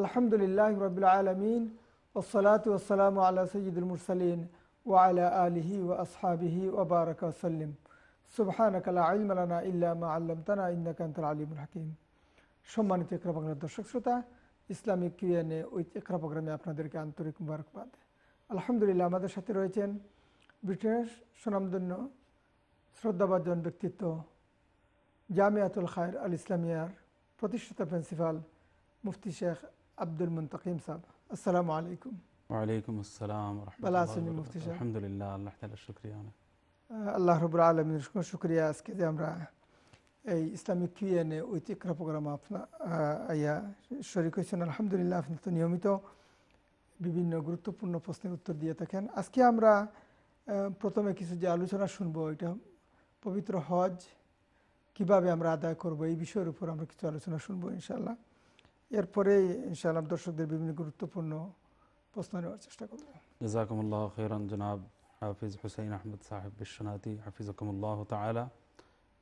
আলহামদুলিল্লাহ রবিল আলমিন ওসলাত ওসালাম আল্লাহ সঈদুল মুরসালিন ওয়ালা আলহি ও আসহাবিহি ওবারক সাল্লিম সুবাহানকালা আলমালানা ইল্লামা আল্লাম তানা ইন্দাকান্তর আলিমুল হাকিম সম্মানিত একরা বাংলার দর্শক শ্রোতা ইসলামিক কিউএনএ ওই একরা প্রোগ্রামে আপনাদেরকে আন্তরিক মুবারকবাদ আলহামদুলিল্লাহ আমাদের সাথে রয়েছেন ব্রিটিশ সুনামধন্য শ্রদ্ধাভাজন ব্যক্তিত্ব জামিয়াতুল খায়ের আল ইসলামিয়ার প্রতিষ্ঠাতা প্রিন্সিপাল মুফতি শেখ আব্দুল মুন্তাকিম সাহেব আসসালামু আলাইকুম ওয়ালাইকুম আসসালাম মুফতি সাহেব আলহামদুলিল্লাহ আল্লাহ তাআলার শুকরিয়া আল্লাহ রাব্বুল আলামিনের শুকরিয়া আজকে যে আমরা এই ইসলামিক কিউএনএ ঐতিহ্য প্রোগ্রাম আপনা আইয়া শরিক হয়েছেন আলহামদুলিল্লাহ আপনি তো নিয়মিত বিভিন্ন গুরুত্বপূর্ণ প্রশ্নের উত্তর দিয়ে থাকেন আজকে আমরা প্রথমে কিছু যে আলোচনা শুনবো এটা পবিত্র হজ কিভাবে আমরা আদায় করব এই বিষয়ের উপর আমরা কিছু আলোচনা শুনবো ইনশাল্লাহ এরপরে ইনশাআল্লাহ দর্শকদের বিভিন্ন গুরুত্বপূর্ণ প্রশ্ন নেওয়ার চেষ্টা করব জাজাকুমুল্লাহ খেরান জনাব হাফিজ হুসাইন আহমদ সাহেব বিশ্বনাথী হাফিজাকুমুল্লাহ তালা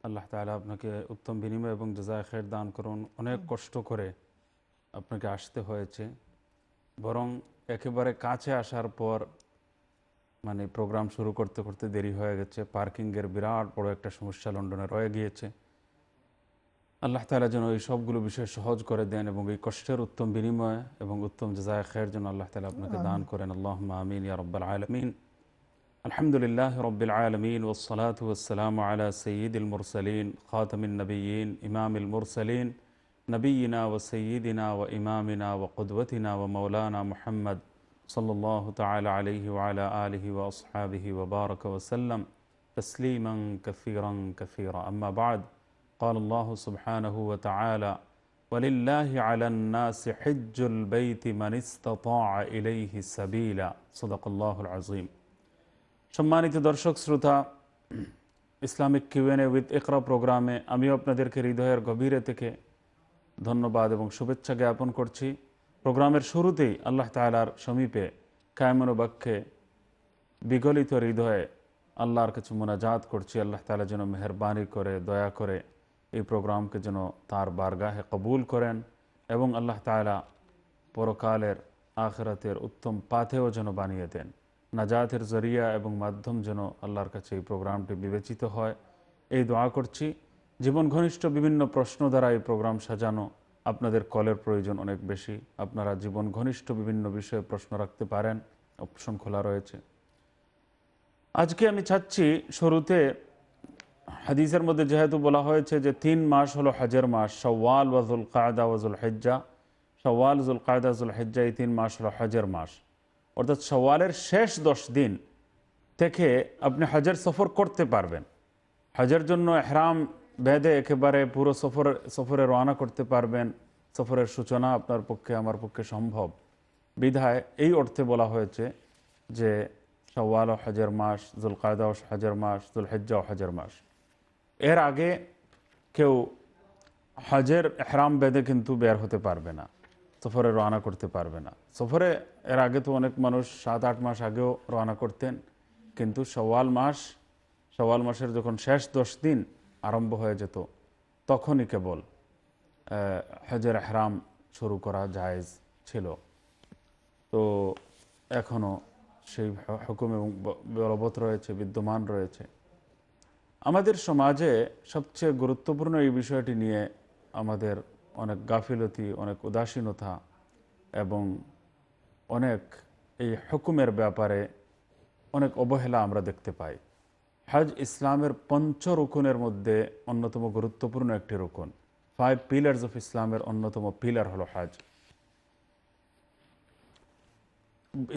আল্লাহ তালা আপনাকে উত্তম বিনিময় এবং জাজায় খের দান করুন অনেক কষ্ট করে আপনাকে আসতে হয়েছে বরং একেবারে কাছে আসার পর মানে প্রোগ্রাম শুরু করতে করতে দেরি হয়ে গেছে পার্কিংয়ের বিরাট বড় একটা সমস্যা লন্ডনে রয়ে গিয়েছে আল্লাহ তালা যেন এই সবগুলো বিষয় সহজ করে দেন এবং এই কষ্টের উত্তম বিনিময় এবং উত্তম জাজায় খের যেন আল্লাহ তালা আপনাকে দান করেন আল্লাহ আমিন ইয়া রব্বাল আলমিন আলহামদুলিল্লাহ রব্বিল আলমিন ওসলাত ওসালাম আলা সঈদ ইল মুরসলিন খাতমিন নবীন ইমাম ইল মুরসলিন নবীনা ও সঈদিনা ও ইমামিনা ও কুদবতিনা ও মৌলানা মোহাম্মদ সাল্লাহ তালা আলহি ওয়ালা আলহি ওসহাবিহি ওবারক ওসাল্লাম তসলিমং কফিরং কফিরা আম্মাবাদ قال الله سبحانه وتعالى ولله على الناس حج البيت من استطاع إليه سبيلا صدق الله العظيم সম্মানিত দর্শক শ্রোতা ইসলামিক কিউএনএ উইথ একরা প্রোগ্রামে আমিও আপনাদেরকে হৃদয়ের গভীরে থেকে ধন্যবাদ এবং শুভেচ্ছা জ্ঞাপন করছি প্রোগ্রামের শুরুতেই আল্লাহ তালার সমীপে কায়মনোবাক্যে বিগলিত হৃদয়ে আল্লাহর কাছে মোনাজাত করছি আল্লাহ তালা যেন মেহরবানি করে দয়া করে এই প্রোগ্রামকে যেন তার বারগাহে কবুল করেন এবং আল্লাহ তালা পরকালের আখরাতের উত্তম পাথেও যেন বানিয়ে দেন নাজাতের জরিয়া এবং মাধ্যম যেন আল্লাহর কাছে এই প্রোগ্রামটি বিবেচিত হয় এই দোয়া করছি জীবন ঘনিষ্ঠ বিভিন্ন প্রশ্ন দ্বারা এই প্রোগ্রাম সাজানো আপনাদের কলের প্রয়োজন অনেক বেশি আপনারা জীবন ঘনিষ্ঠ বিভিন্ন বিষয়ে প্রশ্ন রাখতে পারেন অপশন খোলা রয়েছে আজকে আমি চাচ্ছি শুরুতে হাদিসের মধ্যে যেহেতু বলা হয়েছে যে তিন মাস হলো হজের মাস সওয়াল ওয়াজুল কায়দা ওয়াজুল হেজ্জা সওয়াল জুল কায়দা জুল হেজ্জা এই তিন মাস হলো হজের মাস অর্থাৎ সওয়ালের শেষ দশ দিন থেকে আপনি হজের সফর করতে পারবেন হজের জন্য এহরাম বেঁধে একেবারে পুরো সফর সফরে রওনা করতে পারবেন সফরের সূচনা আপনার পক্ষে আমার পক্ষে সম্ভব বিধায় এই অর্থে বলা হয়েছে যে সওয়াল ও হজের মাস জুল কায়দা ও হজের মাস জুল হেজ্জা ও হজের মাস এর আগে কেউ হজের এহরাম বেঁধে কিন্তু বের হতে পারবে না সফরে রওনা করতে পারবে না সফরে এর আগে তো অনেক মানুষ সাত আট মাস আগেও রওনা করতেন কিন্তু সওয়াল মাস সওয়াল মাসের যখন শেষ দশ দিন আরম্ভ হয়ে যেত তখনই কেবল হজের এহরাম শুরু করা জায়জ ছিল তো এখনও সেই হুকুম এবং বলবৎ রয়েছে বিদ্যমান রয়েছে আমাদের সমাজে সবচেয়ে গুরুত্বপূর্ণ এই বিষয়টি নিয়ে আমাদের অনেক গাফিলতি অনেক উদাসীনতা এবং অনেক এই হুকুমের ব্যাপারে অনেক অবহেলা আমরা দেখতে পাই হজ ইসলামের পঞ্চ রুকুনের মধ্যে অন্যতম গুরুত্বপূর্ণ একটি রুকুন ফাইভ পিলার্স অফ ইসলামের অন্যতম পিলার হলো হজ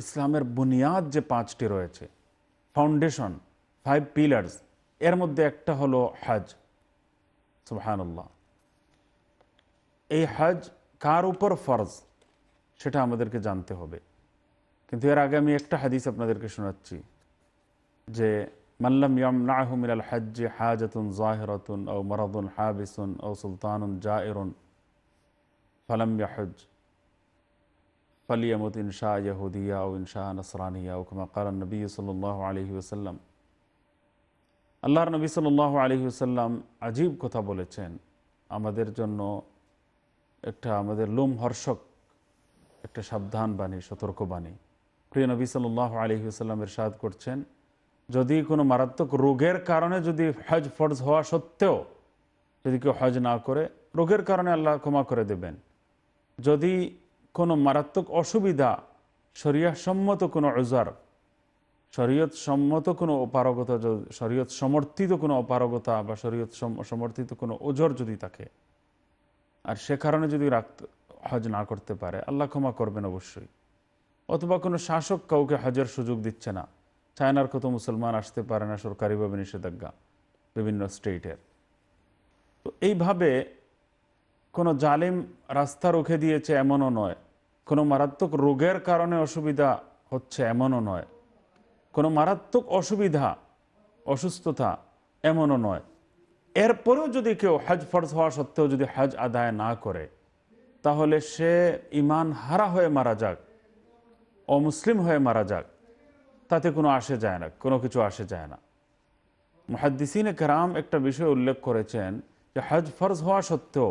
ইসলামের বুনিয়াদ যে পাঁচটি রয়েছে ফাউন্ডেশন ফাইভ পিলার্স এর মধ্যে একটা হলো হজ সুবাহান্লাহ এই হজ কার উপর ফরজ সেটা আমাদেরকে জানতে হবে কিন্তু এর আগে আমি একটা হাদিস আপনাদেরকে শোনাচ্ছি যে মাল্লাম ইয়াম নাহমিল হজ্জে হাজতুন জাহিরতুন ও মরাদুন হাবিসুন ও সুলতানুন জায়রুন ফালাম হজ ফালিয়ামত ইনশা ইয়াহুদিয়া ও ইনশাহ নসরানিয়া ও কালান নবী সাল আলহি ওসাল্লাম আল্লাহর নবী সাল আলহিসাল্লাম আজীব কথা বলেছেন আমাদের জন্য একটা আমাদের লোমহর্ষক একটা সাবধান বাণী সতর্কবাণী প্রিয় নবী সাল্লাহ আলহিউসাল্লামের সাদ করছেন যদি কোনো মারাত্মক রোগের কারণে যদি হজ ফর্জ হওয়া সত্ত্বেও যদি কেউ হজ না করে রোগের কারণে আল্লাহ ক্ষমা করে দেবেন যদি কোনো মারাত্মক অসুবিধা সম্মত কোনো অজার শরীয়ত সম্মত কোনো অপারগতা শরীয়ত সমর্থিত কোনো অপারগতা বা শরীয়ত সমর্থিত কোনো ওজোর যদি থাকে আর সে কারণে যদি রাখতে হজ না করতে পারে আল্লাহ ক্ষমা করবেন অবশ্যই অথবা কোনো শাসক কাউকে হজের সুযোগ দিচ্ছে না চায়নার কত মুসলমান আসতে পারে না সরকারিভাবে নিষেধাজ্ঞা বিভিন্ন স্টেটের তো এইভাবে কোনো জালিম রাস্তা রুখে দিয়েছে এমনও নয় কোনো মারাত্মক রোগের কারণে অসুবিধা হচ্ছে এমনও নয় কোনো মারাত্মক অসুবিধা অসুস্থতা এমনও নয় এরপরেও যদি কেউ হজ ফরজ হওয়া সত্ত্বেও যদি হজ আদায় না করে তাহলে সে ইমান হারা হয়ে মারা যাক অমুসলিম হয়ে মারা যাক তাতে কোনো আসে যায় না কোনো কিছু আসে যায় না মহাদ্দিসিন কারাম একটা বিষয় উল্লেখ করেছেন যে হজ ফরজ হওয়া সত্ত্বেও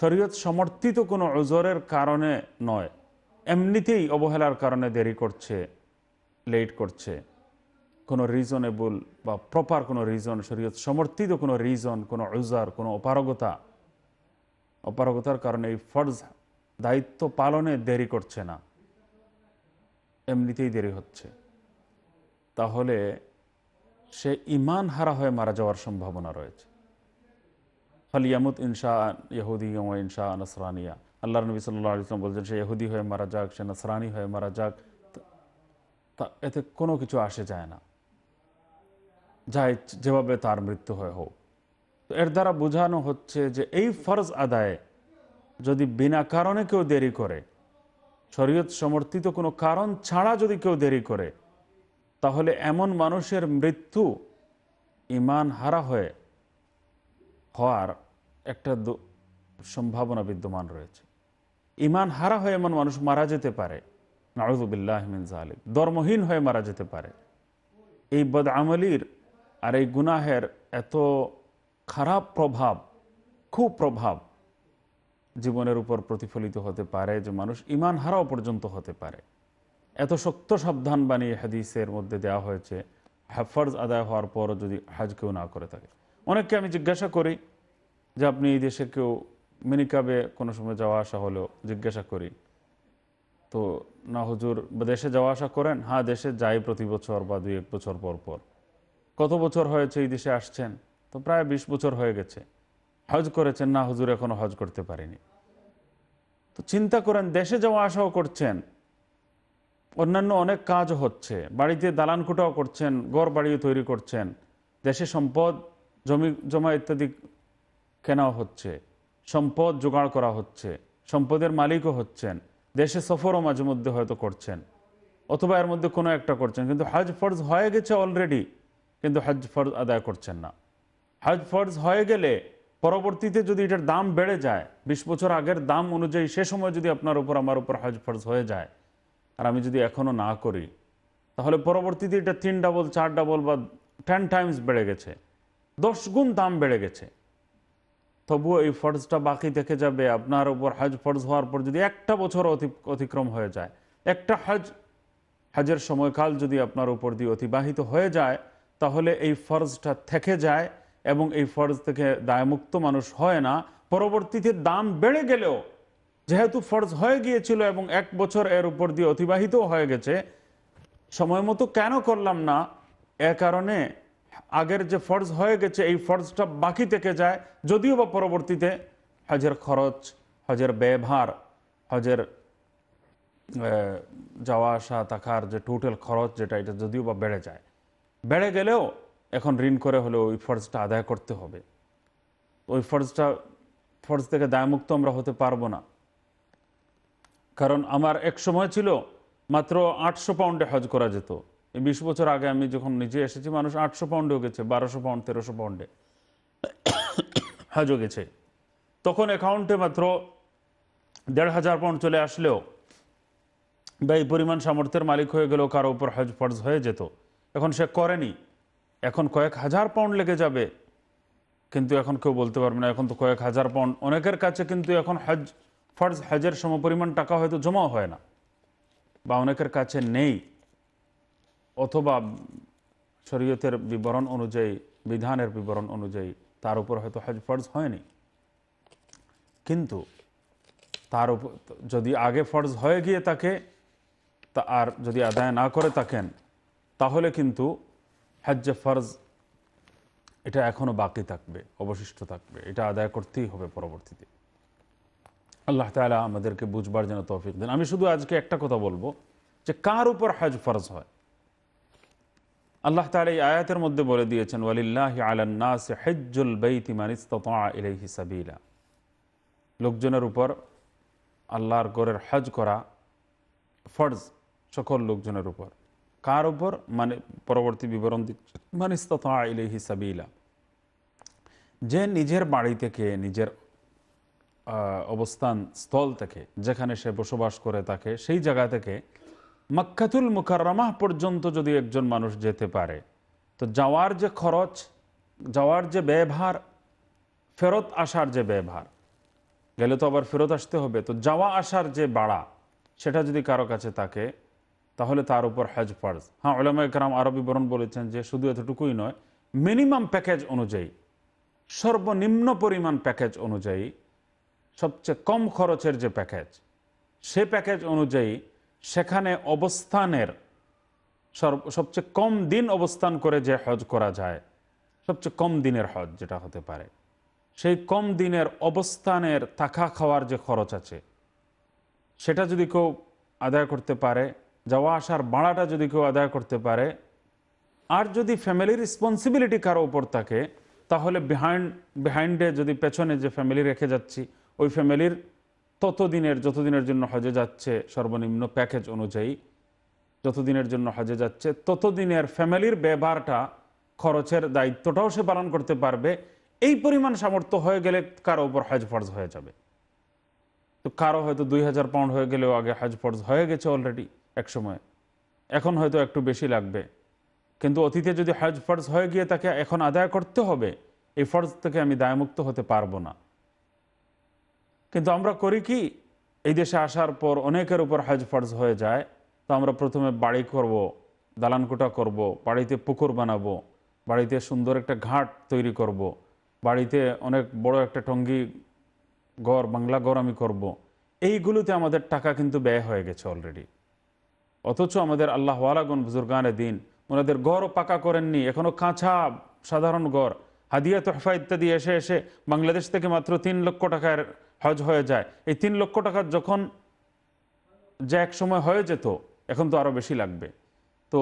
শরীয়ত সমর্থিত কোনো ওজরের কারণে নয় এমনিতেই অবহেলার কারণে দেরি করছে লেট করছে কোনো রিজনেবল বা প্রপার কোনো রিজন শরীয়ত সমর্থিত কোনো রিজন কোনো উজার কোনো অপারগতা অপারগতার কারণে এই ফর্জ দায়িত্ব পালনে দেরি করছে না এমনিতেই দেরি হচ্ছে তাহলে সে ইমান হারা হয়ে মারা যাওয়ার সম্ভাবনা রয়েছে ফালিয়ামুত ইনশা ইহুদি ইনশা নসরানিয়া আল্লাহ নবী সাল্লাহ ইসলাম বলছেন সে ইহুদি হয়ে মারা যাক সে নসরানি হয়ে মারা যাক তা এতে কোনো কিছু আসে যায় না যাই যেভাবে তার মৃত্যু হয়ে হোক তো এর দ্বারা বোঝানো হচ্ছে যে এই ফরজ আদায়ে যদি বিনা কারণে কেউ দেরি করে শরীয়ত সমর্থিত কোনো কারণ ছাড়া যদি কেউ দেরি করে তাহলে এমন মানুষের মৃত্যু ইমান হারা হয়ে হওয়ার একটা সম্ভাবনা বিদ্যমান রয়েছে ইমান হারা হয়ে এমন মানুষ মারা যেতে পারে নাউজুবিল্লাহমিন ধর্মহীন হয়ে মারা যেতে পারে এই বদ আমলির আর এই গুনাহের এত খারাপ প্রভাব খুব প্রভাব জীবনের উপর প্রতিফলিত হতে পারে যে মানুষ ইমান হারাও পর্যন্ত হতে পারে এত শক্ত সাবধান বানিয়ে হাদিসের মধ্যে দেওয়া হয়েছে হ্যাফার্জ আদায় হওয়ার পরও যদি হাজ কেউ না করে থাকে অনেককে আমি জিজ্ঞাসা করি যে আপনি এই দেশে কেউ মিনিকাবে কোনো সময় যাওয়া আসা হলেও জিজ্ঞাসা করি তো না হুজুর দেশে যাওয়া আসা করেন হ্যাঁ দেশে যাই প্রতি বছর বা দুই এক বছর পর পর কত বছর হয়েছে এই দেশে আসছেন তো প্রায় ২০ বছর হয়ে গেছে হজ করেছেন না হুজুর এখনও হজ করতে পারিনি তো চিন্তা করেন দেশে যাওয়া আসাও করছেন অন্যান্য অনেক কাজ হচ্ছে বাড়িতে দালান করছেন গড় বাড়িও তৈরি করছেন দেশে সম্পদ জমি জমা ইত্যাদি কেনাও হচ্ছে সম্পদ জোগাড় করা হচ্ছে সম্পদের মালিকও হচ্ছেন দেশে সফরও মাঝে মধ্যে হয়তো করছেন অথবা এর মধ্যে কোনো একটা করছেন কিন্তু হজ ফরজ হয়ে গেছে অলরেডি কিন্তু হজ ফরজ আদায় করছেন না হজ ফরজ হয়ে গেলে পরবর্তীতে যদি এটার দাম বেড়ে যায় বিশ বছর আগের দাম অনুযায়ী সে সময় যদি আপনার উপর আমার উপর হজ ফরজ হয়ে যায় আর আমি যদি এখনও না করি তাহলে পরবর্তীতে এটা তিন ডাবল চার ডাবল বা টেন টাইমস বেড়ে গেছে দশ গুণ দাম বেড়ে গেছে তবুও এই ফর্জটা বাকি থেকে যাবে আপনার উপর হজ ফরজ হওয়ার পর যদি একটা বছর অতিক্রম হয়ে যায় একটা হজ হজের সময়কাল যদি আপনার উপর দিয়ে অতিবাহিত হয়ে যায় তাহলে এই ফর্জটা থেকে যায় এবং এই ফর্জ থেকে দায়মুক্ত মানুষ হয় না পরবর্তীতে দাম বেড়ে গেলেও যেহেতু ফর্জ হয়ে গিয়েছিল এবং এক বছর এর উপর দিয়ে অতিবাহিত হয়ে গেছে সময় মতো কেন করলাম না এ কারণে আগের যে ফর্জ হয়ে গেছে এই ফর্জটা বাকি থেকে যায় যদিও বা পরবর্তীতে হজের খরচ হজের ব্যবহার হজের যাওয়া আসা থাকার যে টোটাল খরচ যেটা এটা যদিও বা বেড়ে যায় বেড়ে গেলেও এখন ঋণ করে হলেও ওই ফর্জটা আদায় করতে হবে ওই ফর্জটা ফর্জ থেকে দায়মুক্ত আমরা হতে পারবো না কারণ আমার এক সময় ছিল মাত্র আটশো পাউন্ডে হজ করা যেত বিশ বছর আগে আমি যখন নিজে এসেছি মানুষ আটশো পাউন্ডে গেছে বারোশো পাউন্ড তেরোশো পাউন্ডে হজও গেছে তখন অ্যাকাউন্টে মাত্র দেড় হাজার পাউন্ড চলে আসলেও বা এই পরিমাণ সামর্থ্যের মালিক হয়ে গেলেও কারো উপর হজ ফর্জ হয়ে যেত এখন সে করেনি এখন কয়েক হাজার পাউন্ড লেগে যাবে কিন্তু এখন কেউ বলতে পারবে না এখন তো কয়েক হাজার পাউন্ড অনেকের কাছে কিন্তু এখন হজ ফর্জ হজের সমপরিমাণ টাকা হয়তো জমাও হয় না বা অনেকের কাছে নেই অথবা শরীয়তের বিবরণ অনুযায়ী বিধানের বিবরণ অনুযায়ী তার উপর হয়তো হজ ফরজ হয়নি কিন্তু তার উপর যদি আগে ফরজ হয়ে গিয়ে তাকে তা আর যদি আদায় না করে থাকেন তাহলে কিন্তু হজ্জে ফরজ এটা এখনও বাকি থাকবে অবশিষ্ট থাকবে এটা আদায় করতেই হবে পরবর্তীতে আল্লাহ তালা আমাদেরকে বুঝবার যেন তৌফিক দেন আমি শুধু আজকে একটা কথা বলবো যে কার উপর হজ ফরজ হয় আল্লাহ তালা এই আয়াতের মধ্যে বলে দিয়েছেন ওয়ালিল্লাহ আলান্নাস হেজ্জুল বেইতি মানিস্তা ইলাইহি সাবিলা লোকজনের উপর আল্লাহর গড়ের হজ করা ফর্জ সকল লোকজনের উপর কার উপর মানে পরবর্তী বিবরণ দিচ্ছে মানিস্তা ইলাইহি সাবিলা যে নিজের বাড়ি থেকে নিজের অবস্থান স্থল থেকে যেখানে সে বসবাস করে তাকে সেই জায়গা থেকে মক্কাতুল মুকাররমাহ পর্যন্ত যদি একজন মানুষ যেতে পারে তো যাওয়ার যে খরচ যাওয়ার যে ব্যবহার ফেরত আসার যে ব্যবহার গেলে তো আবার ফেরত আসতে হবে তো যাওয়া আসার যে বাড়া সেটা যদি কারো কাছে থাকে তাহলে তার উপর হজ ফার্জ হ্যাঁ ওলামা একরাম আরো বিবরণ বলেছেন যে শুধু এতটুকুই নয় মিনিমাম প্যাকেজ অনুযায়ী সর্বনিম্ন পরিমাণ প্যাকেজ অনুযায়ী সবচেয়ে কম খরচের যে প্যাকেজ সে প্যাকেজ অনুযায়ী সেখানে অবস্থানের সবচেয়ে কম দিন অবস্থান করে যে হজ করা যায় সবচেয়ে কম দিনের হজ যেটা হতে পারে সেই কম দিনের অবস্থানের থাকা খাওয়ার যে খরচ আছে সেটা যদি কেউ আদায় করতে পারে যাওয়া আসার বাড়াটা যদি কেউ আদায় করতে পারে আর যদি ফ্যামিলি রেসপন্সিবিলিটি কারো উপর থাকে তাহলে বিহাইন্ড বিহাইন্ডে যদি পেছনে যে ফ্যামিলি রেখে যাচ্ছি ওই ফ্যামিলির ততদিনের যতদিনের জন্য হজে যাচ্ছে সর্বনিম্ন প্যাকেজ অনুযায়ী যতদিনের জন্য হজে যাচ্ছে ততদিনের ফ্যামিলির ব্যবহারটা খরচের দায়িত্বটাও সে পালন করতে পারবে এই পরিমাণ সামর্থ্য হয়ে গেলে কারো উপর হজ ফর্জ হয়ে যাবে তো কারো হয়তো দুই হাজার পাউন্ড হয়ে গেলেও আগে হজ ফর্জ হয়ে গেছে অলরেডি এক সময় এখন হয়তো একটু বেশি লাগবে কিন্তু অতীতে যদি হজ ফর্জ হয়ে গিয়ে তাকে এখন আদায় করতে হবে এই ফর্জ থেকে আমি দায়মুক্ত হতে পারবো না কিন্তু আমরা করি কি এই দেশে আসার পর অনেকের উপর হজ ফর্জ হয়ে যায় তো আমরা প্রথমে বাড়ি করব দালানকোটা করব বাড়িতে পুকুর বানাবো বাড়িতে সুন্দর একটা ঘাট তৈরি করব। বাড়িতে অনেক বড় একটা টঙ্গি ঘর বাংলা ঘর আমি করব। এইগুলোতে আমাদের টাকা কিন্তু ব্যয় হয়ে গেছে অলরেডি অথচ আমাদের আল্লাহ আলাগুন বুজুর্গানে দিন ওনাদের ঘরও পাকা করেননি এখনও কাঁচা সাধারণ ঘর হাদিয়া তোহফা ইত্যাদি এসে এসে বাংলাদেশ থেকে মাত্র তিন লক্ষ টাকার হজ হয়ে যায় এই তিন লক্ষ টাকার যখন যে এক সময় হয়ে যেত এখন তো আরও বেশি লাগবে তো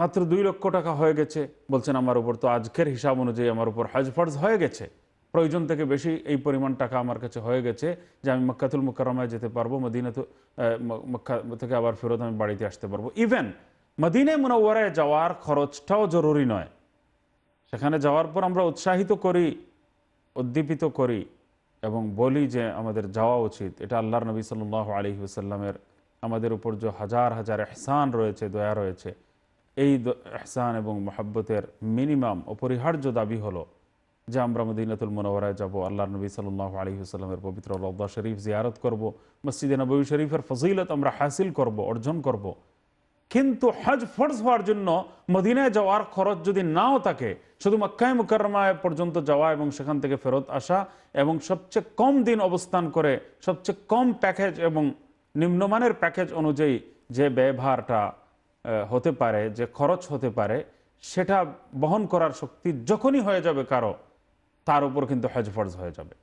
মাত্র দুই লক্ষ টাকা হয়ে গেছে বলছেন আমার উপর তো আজকের হিসাব অনুযায়ী আমার উপর হজ ফর্জ হয়ে গেছে প্রয়োজন থেকে বেশি এই পরিমাণ টাকা আমার কাছে হয়ে গেছে যে আমি মক্কাতুল মুকরমায় যেতে পারবো মদিনা তো মক্কা থেকে আবার ফেরত আমি বাড়িতে আসতে পারবো ইভেন মদিনে মুনওয়ারায় যাওয়ার খরচটাও জরুরি নয় সেখানে যাওয়ার পর আমরা উৎসাহিত করি উদ্দীপিত করি এবং বলি যে আমাদের যাওয়া উচিত এটা আল্লাহর নবী সাল্লাহ আলহি আসাল্লামের আমাদের উপর যে হাজার হাজার এহসান রয়েছে দয়া রয়েছে এই এহসান এবং মহাব্বতের মিনিমাম অপরিহার্য দাবি হলো যে আমরা মদিনাতুল মনোয়ারায় যাব আল্লাহর নবী সাল্লাহ আলী সাল্লামের পবিত্র রব্বা শরীফ জিয়ারত করব মসজিদে নবী শরীফের ফজিলত আমরা হাসিল করব অর্জন করব। কিন্তু হজ ফর্জ হওয়ার জন্য মদিনায় যাওয়ার খরচ যদি নাও থাকে শুধু মক্কায় মুকরমায় পর্যন্ত যাওয়া এবং সেখান থেকে ফেরত আসা এবং সবচেয়ে কম দিন অবস্থান করে সবচেয়ে কম প্যাকেজ এবং নিম্নমানের প্যাকেজ অনুযায়ী যে ব্যবহারটা হতে পারে যে খরচ হতে পারে সেটা বহন করার শক্তি যখনই হয়ে যাবে কারো তার উপর কিন্তু হজ ফর্জ হয়ে যাবে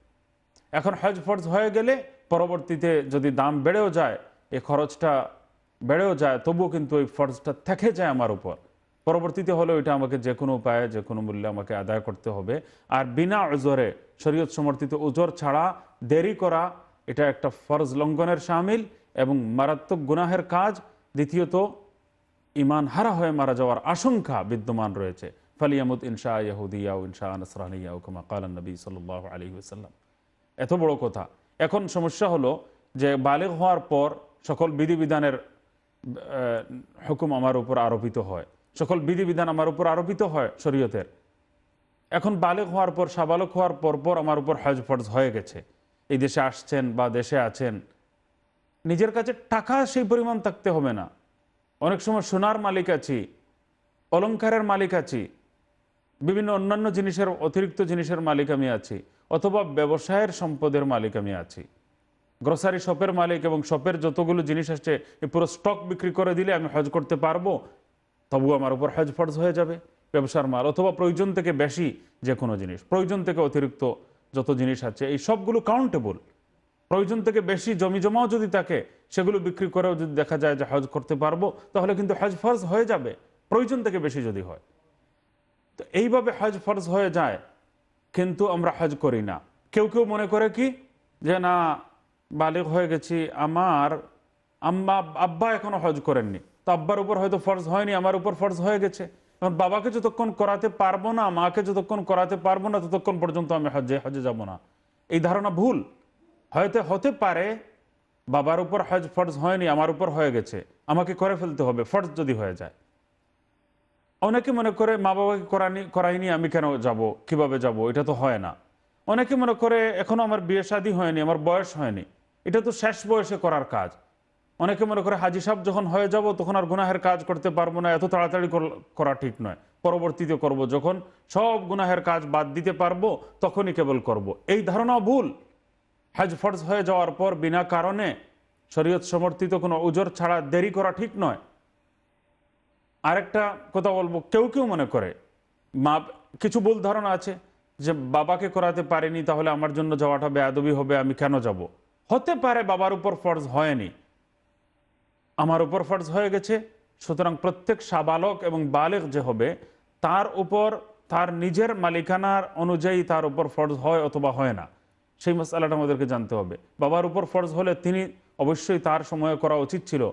এখন হজ ফর্জ হয়ে গেলে পরবর্তীতে যদি দাম বেড়েও যায় এ খরচটা বেড়েও যায় তবুও কিন্তু ওই ফরজটা থেকে যায় আমার উপর পরবর্তীতে হলেও এটা আমাকে যে কোনো উপায়ে যে কোনো মূল্যে আমাকে আদায় করতে হবে আর বিনা ওজরে শরীয়ত সমর্থিত ওজোর ছাড়া দেরি করা এটা একটা ফরজ লঙ্ঘনের সামিল এবং মারাত্মক গুনাহের কাজ দ্বিতীয়ত ইমান হারা হয়ে মারা যাওয়ার আশঙ্কা বিদ্যমান রয়েছে ফালিয়ামুদ ইনশা ইয়াহুদিয়াউ ইনশা আনসরানিয়া কুমা কালান নবী সাল্লাহ আলী সাল্লাম এত বড় কথা এখন সমস্যা হলো যে বালেগ হওয়ার পর সকল বিধিবিধানের হুকুম আমার উপর আরোপিত হয় সকল বিধিবিধান আমার উপর আরোপিত হয় শরীয়তের এখন বালক হওয়ার পর সাবালক হওয়ার পরপর আমার উপর হজ ফরজ হয়ে গেছে এই দেশে আসছেন বা দেশে আছেন নিজের কাছে টাকা সেই পরিমাণ থাকতে হবে না অনেক সময় সোনার মালিক আছি অলঙ্কারের মালিক আছি বিভিন্ন অন্যান্য জিনিসের অতিরিক্ত জিনিসের মালিক আমি আছি অথবা ব্যবসায়ের সম্পদের মালিক আমি আছি গ্রসারি শপের মালিক এবং শপের যতগুলো জিনিস আসছে এই পুরো স্টক বিক্রি করে দিলে আমি হজ করতে পারবো তবু আমার উপর হজ ফর্জ হয়ে যাবে ব্যবসার মাল অথবা প্রয়োজন থেকে বেশি যে কোনো জিনিস প্রয়োজন থেকে অতিরিক্ত যত জিনিস আছে এই সবগুলো কাউন্টেবল প্রয়োজন থেকে বেশি জমি জমাও যদি থাকে সেগুলো বিক্রি করেও যদি দেখা যায় যে হজ করতে পারবো তাহলে কিন্তু হজ ফর্জ হয়ে যাবে প্রয়োজন থেকে বেশি যদি হয় তো এইভাবে হজ ফর্জ হয়ে যায় কিন্তু আমরা হজ করি না কেউ কেউ মনে করে কি যে না বালিক হয়ে গেছি আমার আম্মা আব্বা এখনো হজ করেননি তো আব্বার উপর হয়তো ফর্জ হয়নি আমার উপর ফর্জ হয়ে গেছে বাবাকে যতক্ষণ করাতে পারবো না মাকে যতক্ষণ করাতে পারবো না ততক্ষণ পর্যন্ত আমি হজে হজে যাব না এই ধারণা ভুল হয়তো হতে পারে বাবার উপর হজ ফর্জ হয়নি আমার উপর হয়ে গেছে আমাকে করে ফেলতে হবে ফর্জ যদি হয়ে যায় অনেকে মনে করে মা বাবাকে করানি করাইনি আমি কেন যাব কিভাবে যাব এটা তো হয় না অনেকে মনে করে এখনও আমার বিয়ে শাদী হয়নি আমার বয়স হয়নি এটা তো শেষ বয়সে করার কাজ অনেকে মনে করে হাজি সাহেব যখন হয়ে যাব তখন আর গুনাহের কাজ করতে পারবো না এত তাড়াতাড়ি করা ঠিক নয় পরবর্তীতে করব যখন সব গুনাহের কাজ বাদ দিতে পারবো তখনই কেবল করব। এই ধারণা ভুল হাজ ফর্জ হয়ে যাওয়ার পর বিনা কারণে শরীয়ত সমর্থিত কোনো উজোর ছাড়া দেরি করা ঠিক নয় আরেকটা কথা বলবো কেউ কেউ মনে করে মা কিছু ভুল ধারণা আছে যে বাবাকে করাতে পারিনি তাহলে আমার জন্য যাওয়াটা বেয়াদবি হবে আমি কেন যাবো হতে পারে বাবার উপর ফরজ হয়নি আমার উপর ফরজ হয়ে গেছে সুতরাং প্রত্যেক সাবালক এবং বালেক যে হবে তার উপর তার নিজের মালিকানার অনুযায়ী তার উপর ফরজ হয় অথবা হয় না সেই মশালাটা আমাদেরকে জানতে হবে বাবার উপর ফরজ হলে তিনি অবশ্যই তার সময়ে করা উচিত ছিল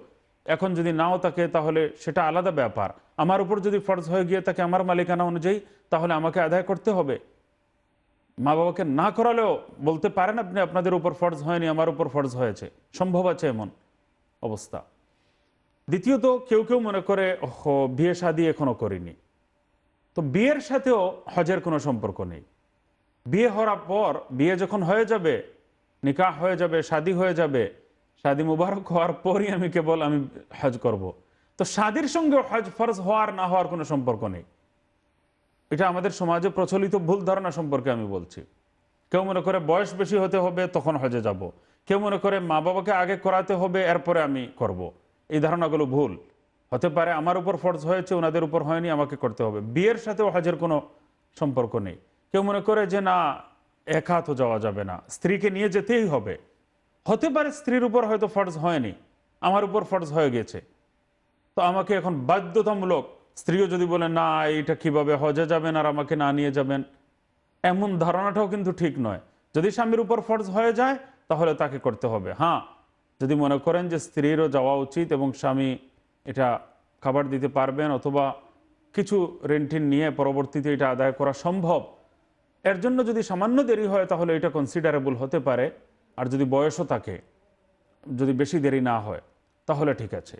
এখন যদি নাও তাকে তাহলে সেটা আলাদা ব্যাপার আমার উপর যদি ফরজ হয়ে গিয়ে তাকে আমার মালিকানা অনুযায়ী তাহলে আমাকে আদায় করতে হবে মা বাবাকে না করালেও বলতে পারেন আপনি আপনাদের উপর ফর্জ হয়নি আমার উপর ফর্জ হয়েছে সম্ভব আছে এমন অবস্থা দ্বিতীয়ত কেউ কেউ মনে করে বিয়ে শাদী এখনও করিনি তো বিয়ের সাথেও হজের কোনো সম্পর্ক নেই বিয়ে হওয়ার পর বিয়ে যখন হয়ে যাবে নিকাহ হয়ে যাবে শাদী হয়ে যাবে শাদী মুবারক হওয়ার পরই আমি কেবল আমি হজ করব। তো শাদীর সঙ্গে হজ ফরজ হওয়ার না হওয়ার কোনো সম্পর্ক নেই এটা আমাদের সমাজে প্রচলিত ভুল ধারণা সম্পর্কে আমি বলছি কেউ মনে করে বয়স বেশি হতে হবে তখন হজে যাব। কেউ মনে করে মা বাবাকে আগে করাতে হবে এরপরে আমি করব। এই ধারণাগুলো ভুল হতে পারে আমার উপর ফর্জ হয়েছে ওনাদের উপর হয়নি আমাকে করতে হবে বিয়ের সাথেও হজের কোনো সম্পর্ক নেই কেউ মনে করে যে না এক হাতও যাওয়া যাবে না স্ত্রীকে নিয়ে যেতেই হবে হতে পারে স্ত্রীর উপর হয়তো ফর্জ হয়নি আমার উপর ফর্জ হয়ে গেছে তো আমাকে এখন বাধ্যতামূলক স্ত্রীও যদি বলেন না এইটা কিভাবে হজে যাবেন আর আমাকে না নিয়ে যাবেন এমন ধারণাটাও কিন্তু ঠিক নয় যদি স্বামীর উপর ফরজ হয়ে যায় তাহলে তাকে করতে হবে হ্যাঁ যদি মনে করেন যে স্ত্রীরও যাওয়া উচিত এবং স্বামী এটা খাবার দিতে পারবেন অথবা কিছু রেন্টিন নিয়ে পরবর্তীতে এটা আদায় করা সম্ভব এর জন্য যদি সামান্য দেরি হয় তাহলে এটা কনসিডারেবল হতে পারে আর যদি বয়সও থাকে যদি বেশি দেরি না হয় তাহলে ঠিক আছে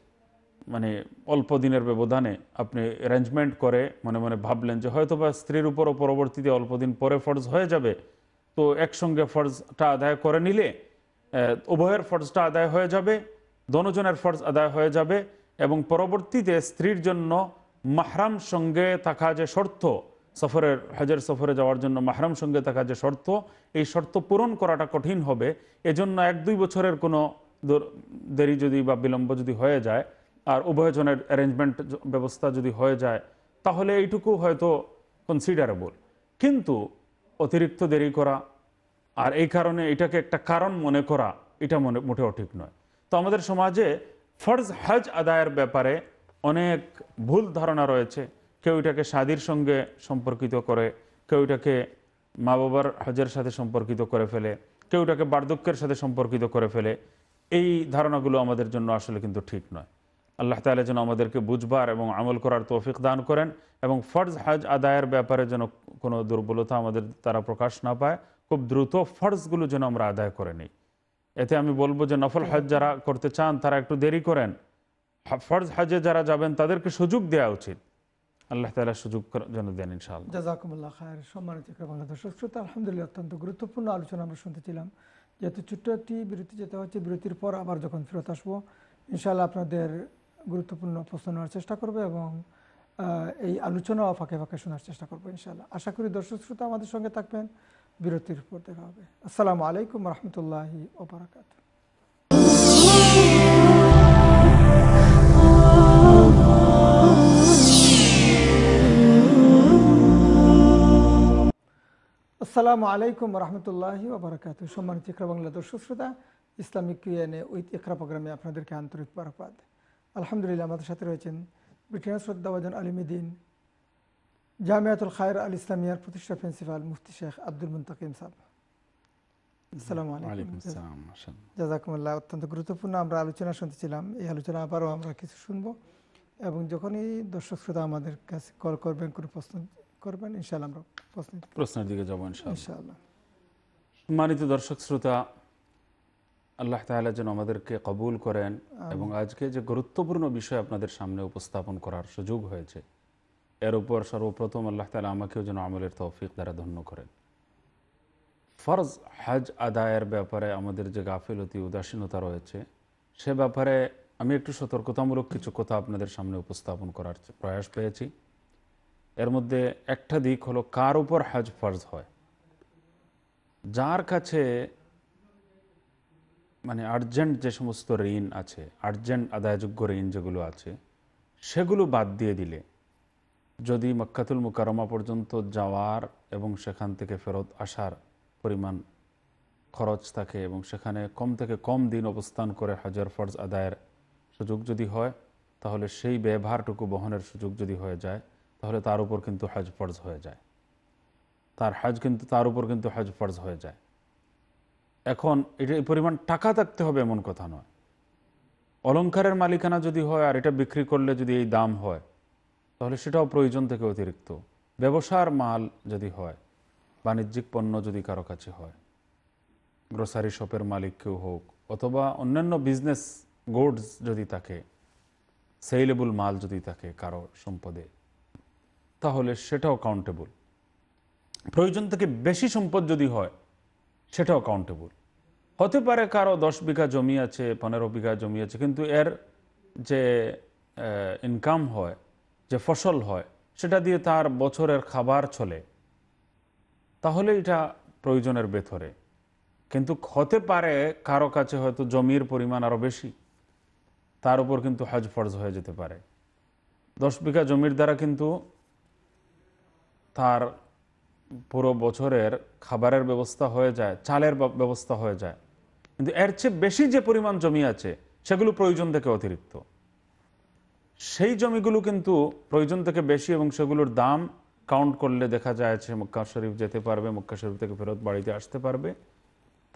মানে অল্প দিনের ব্যবধানে আপনি অ্যারেঞ্জমেন্ট করে মনে মনে ভাবলেন যে হয়তো বা স্ত্রীর উপরও পরবর্তীতে অল্প দিন পরে ফরজ হয়ে যাবে তো একসঙ্গে ফরজটা আদায় করে নিলে উভয়ের ফরজটা আদায় হয়ে যাবে দনজনের ফরজ আদায় হয়ে যাবে এবং পরবর্তীতে স্ত্রীর জন্য মাহরাম সঙ্গে থাকা যে শর্ত সফরের হজের সফরে যাওয়ার জন্য মাহরাম সঙ্গে থাকা যে শর্ত এই শর্ত পূরণ করাটা কঠিন হবে এজন্য এক দুই বছরের কোনো দেরি যদি বা বিলম্ব যদি হয়ে যায় আর উভয়জনের অ্যারেঞ্জমেন্ট ব্যবস্থা যদি হয়ে যায় তাহলে এইটুকু হয়তো কনসিডারেবল কিন্তু অতিরিক্ত দেরি করা আর এই কারণে এটাকে একটা কারণ মনে করা এটা মনে মোটেও ঠিক নয় তো আমাদের সমাজে ফর্জ হজ আদায়ের ব্যাপারে অনেক ভুল ধারণা রয়েছে কেউ এটাকে স্বাদির সঙ্গে সম্পর্কিত করে কেউ এটাকে মা বাবার হজের সাথে সম্পর্কিত করে ফেলে কেউ এটাকে বার্ধক্যের সাথে সম্পর্কিত করে ফেলে এই ধারণাগুলো আমাদের জন্য আসলে কিন্তু ঠিক নয় আল্লাহ তালা যেন আমাদেরকে বুঝবার এবং আমল করার তৌফিক দান করেন এবং ফর্জ হজ আদায়ের ব্যাপারে যেন কোনো দুর্বলতা আমাদের তারা প্রকাশ না পায় খুব দ্রুত ফর্জগুলো যেন আমরা আদায় করে নিই এতে আমি বলবো যে নফল হজ যারা করতে চান তারা একটু দেরি করেন ফর্জ হজে যারা যাবেন তাদেরকে সুযোগ দেওয়া উচিত আল্লাহ তালা সুযোগ যেন দেন ইনশাআল্লাহ সম্মানিত দর্শক শ্রোতা আলহামদুলিল্লাহ অত্যন্ত গুরুত্বপূর্ণ আলোচনা আমরা শুনতেছিলাম যেহেতু ছোট্ট একটি বিরতি যেতে হচ্ছে বিরতির পর আবার যখন ফেরত আসবো ইনশাআল্লাহ আপনাদের গুরুত্বপূর্ণ প্রশ্ন নেওয়ার চেষ্টা করবে এবং এই আলোচনা ফাঁকে ফাঁকে শোনার চেষ্টা করবো ইনশাল্লাহ আশা করি দর্শক শ্রোতা আমাদের সঙ্গে থাকবেন বিরতির উপর দেখা হবে আসসালামু আলাইকুম রহমতুল্লাহি ওবরাকাত আসসালামু আলাইকুম রহমতুল্লাহি ওবরাকাত সম্মানিত ইকরা বাংলা দর্শক শ্রোতা ইসলামিক কিউএনএ উইথ ইকরা প্রোগ্রামে আপনাদেরকে আন্তরিক বারকবাদ আলহামদুলিল্লাহ আমাদের সাথে রয়েছেন ব্রিটেনের শ্রদ্ধাভাজন আলিমিদ্দিন জামিয়াতুল খায়ের আল ইসলামিয়ার প্রতিষ্ঠা প্রিন্সিপাল মুফতি শেখ আব্দুল মুন্তাকিম সাহেব আসসালামু আলাইকুম জাজাকুমুল্লাহ অত্যন্ত গুরুত্বপূর্ণ আমরা আলোচনা শুনতেছিলাম এই আলোচনা আবারও আমরা কিছু শুনবো এবং যখনই দর্শক শ্রোতা আমাদের কাছে কল করবেন কোনো প্রশ্ন করবেন ইনশাআল্লাহ আমরা প্রশ্ন প্রশ্নের দিকে যাবো ইনশাআল্লাহ সম্মানিত দর্শক শ্রোতা আল্লাহ তাহলে যেন আমাদেরকে কবুল করেন এবং আজকে যে গুরুত্বপূর্ণ বিষয় আপনাদের সামনে উপস্থাপন করার সুযোগ হয়েছে এর উপর সর্বপ্রথম আল্লাহ তালা আমাকেও যেন আমলের তৌফিক দ্বারা ধন্য করেন ফরজ হজ আদায়ের ব্যাপারে আমাদের যে গাফিলতি উদাসীনতা রয়েছে সে ব্যাপারে আমি একটু সতর্কতামূলক কিছু কথা আপনাদের সামনে উপস্থাপন করার প্রয়াস পেয়েছি এর মধ্যে একটা দিক হলো কার উপর হজ ফরজ হয় যার কাছে মানে আর্জেন্ট যে সমস্ত ঋণ আছে আর্জেন্ট আদায়যোগ্য ঋণ যেগুলো আছে সেগুলো বাদ দিয়ে দিলে যদি মক্কাতুল মুকারমা পর্যন্ত যাওয়ার এবং সেখান থেকে ফেরত আসার পরিমাণ খরচ থাকে এবং সেখানে কম থেকে কম দিন অবস্থান করে হাজার ফরজ আদায়ের সুযোগ যদি হয় তাহলে সেই ব্যবহারটুকু বহনের সুযোগ যদি হয়ে যায় তাহলে তার উপর কিন্তু হজ ফরজ হয়ে যায় তার হজ কিন্তু তার উপর কিন্তু হজ ফরজ হয়ে যায় এখন এটা এই পরিমাণ টাকা থাকতে হবে এমন কথা নয় অলঙ্কারের মালিকানা যদি হয় আর এটা বিক্রি করলে যদি এই দাম হয় তাহলে সেটাও প্রয়োজন থেকে অতিরিক্ত ব্যবসার মাল যদি হয় বাণিজ্যিক পণ্য যদি কারো কাছে হয় গ্রোসারি শপের মালিক কেউ হোক অথবা অন্যান্য বিজনেস গুডস যদি থাকে সেইলেবল মাল যদি থাকে কারো সম্পদে তাহলে সেটাও কাউন্টেবল প্রয়োজন থেকে বেশি সম্পদ যদি হয় সেটাও কাউন্টেবল হতে পারে কারো দশ বিঘা জমি আছে পনেরো বিঘা জমি আছে কিন্তু এর যে ইনকাম হয় যে ফসল হয় সেটা দিয়ে তার বছরের খাবার চলে তাহলে এটা প্রয়োজনের ভেতরে কিন্তু হতে পারে কারো কাছে হয়তো জমির পরিমাণ আরও বেশি তার উপর কিন্তু হজ ফর্জ হয়ে যেতে পারে দশ বিঘা জমির দ্বারা কিন্তু তার পুরো বছরের খাবারের ব্যবস্থা হয়ে যায় চালের ব্যবস্থা হয়ে যায় কিন্তু এর চেয়ে বেশি যে পরিমাণ জমি আছে সেগুলো প্রয়োজন থেকে অতিরিক্ত সেই জমিগুলো কিন্তু প্রয়োজন থেকে বেশি এবং সেগুলোর দাম কাউন্ট করলে দেখা যায় যে মক্কা শরীফ যেতে পারবে মক্কা শরীফ থেকে ফেরত বাড়িতে আসতে পারবে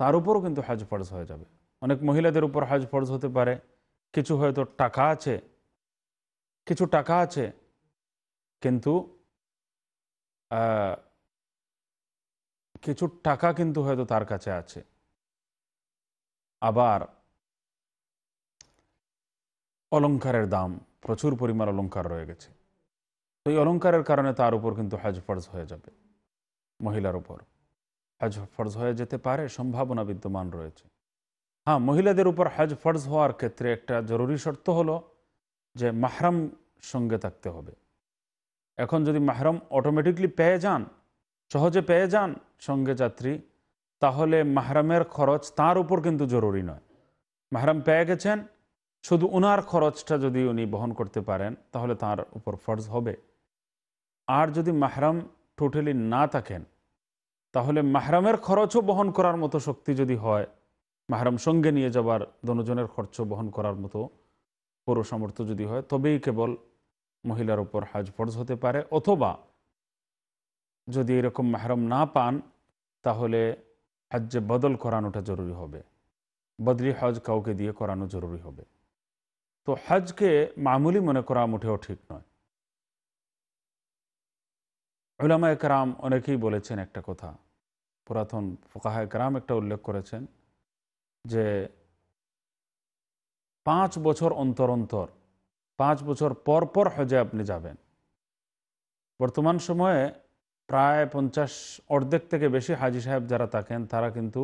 তার উপরও কিন্তু হাজ ফরজ হয়ে যাবে অনেক মহিলাদের উপর হাজ ফরজ হতে পারে কিছু হয়তো টাকা আছে কিছু টাকা আছে কিন্তু কিছু টাকা কিন্তু হয়তো তার কাছে আছে আবার অলঙ্কারের দাম প্রচুর পরিমাণ অলঙ্কার রয়ে গেছে তো এই অলঙ্কারের কারণে তার উপর কিন্তু হাজ ফর্জ হয়ে যাবে মহিলার উপর হাজ ফর্জ হয়ে যেতে পারে সম্ভাবনা বিদ্যমান রয়েছে হ্যাঁ মহিলাদের উপর হাজ ফর্জ হওয়ার ক্ষেত্রে একটা জরুরি শর্ত হলো যে মাহরাম সঙ্গে থাকতে হবে এখন যদি মাহরম অটোমেটিকলি পেয়ে যান সহজে পেয়ে যান সঙ্গে যাত্রী তাহলে মাহরামের খরচ তার উপর কিন্তু জরুরি নয় মাহরাম পেয়ে গেছেন শুধু উনার খরচটা যদি উনি বহন করতে পারেন তাহলে তার উপর ফরজ হবে আর যদি মাহরাম টোটালি না থাকেন তাহলে মাহরামের খরচও বহন করার মতো শক্তি যদি হয় মাহরাম সঙ্গে নিয়ে যাবার দনজনের খরচ বহন করার মতো পুরো সামর্থ্য যদি হয় তবেই কেবল মহিলার উপর হাজ ফরজ হতে পারে অথবা যদি এরকম মাহরম না পান তাহলে হজ্জে বদল করানোটা জরুরি হবে বদরি হজ কাউকে দিয়ে করানো জরুরি হবে তো হজকে মামুলি মনে করা মুঠেও ঠিক নয় উলামা একরাম অনেকেই বলেছেন একটা কথা পুরাতন ফোকাহা একরাম একটা উল্লেখ করেছেন যে পাঁচ বছর অন্তর অন্তর পাঁচ বছর পর পর হজে আপনি যাবেন বর্তমান সময়ে প্রায় পঞ্চাশ অর্ধেক থেকে বেশি হাজি সাহেব যারা থাকেন তারা কিন্তু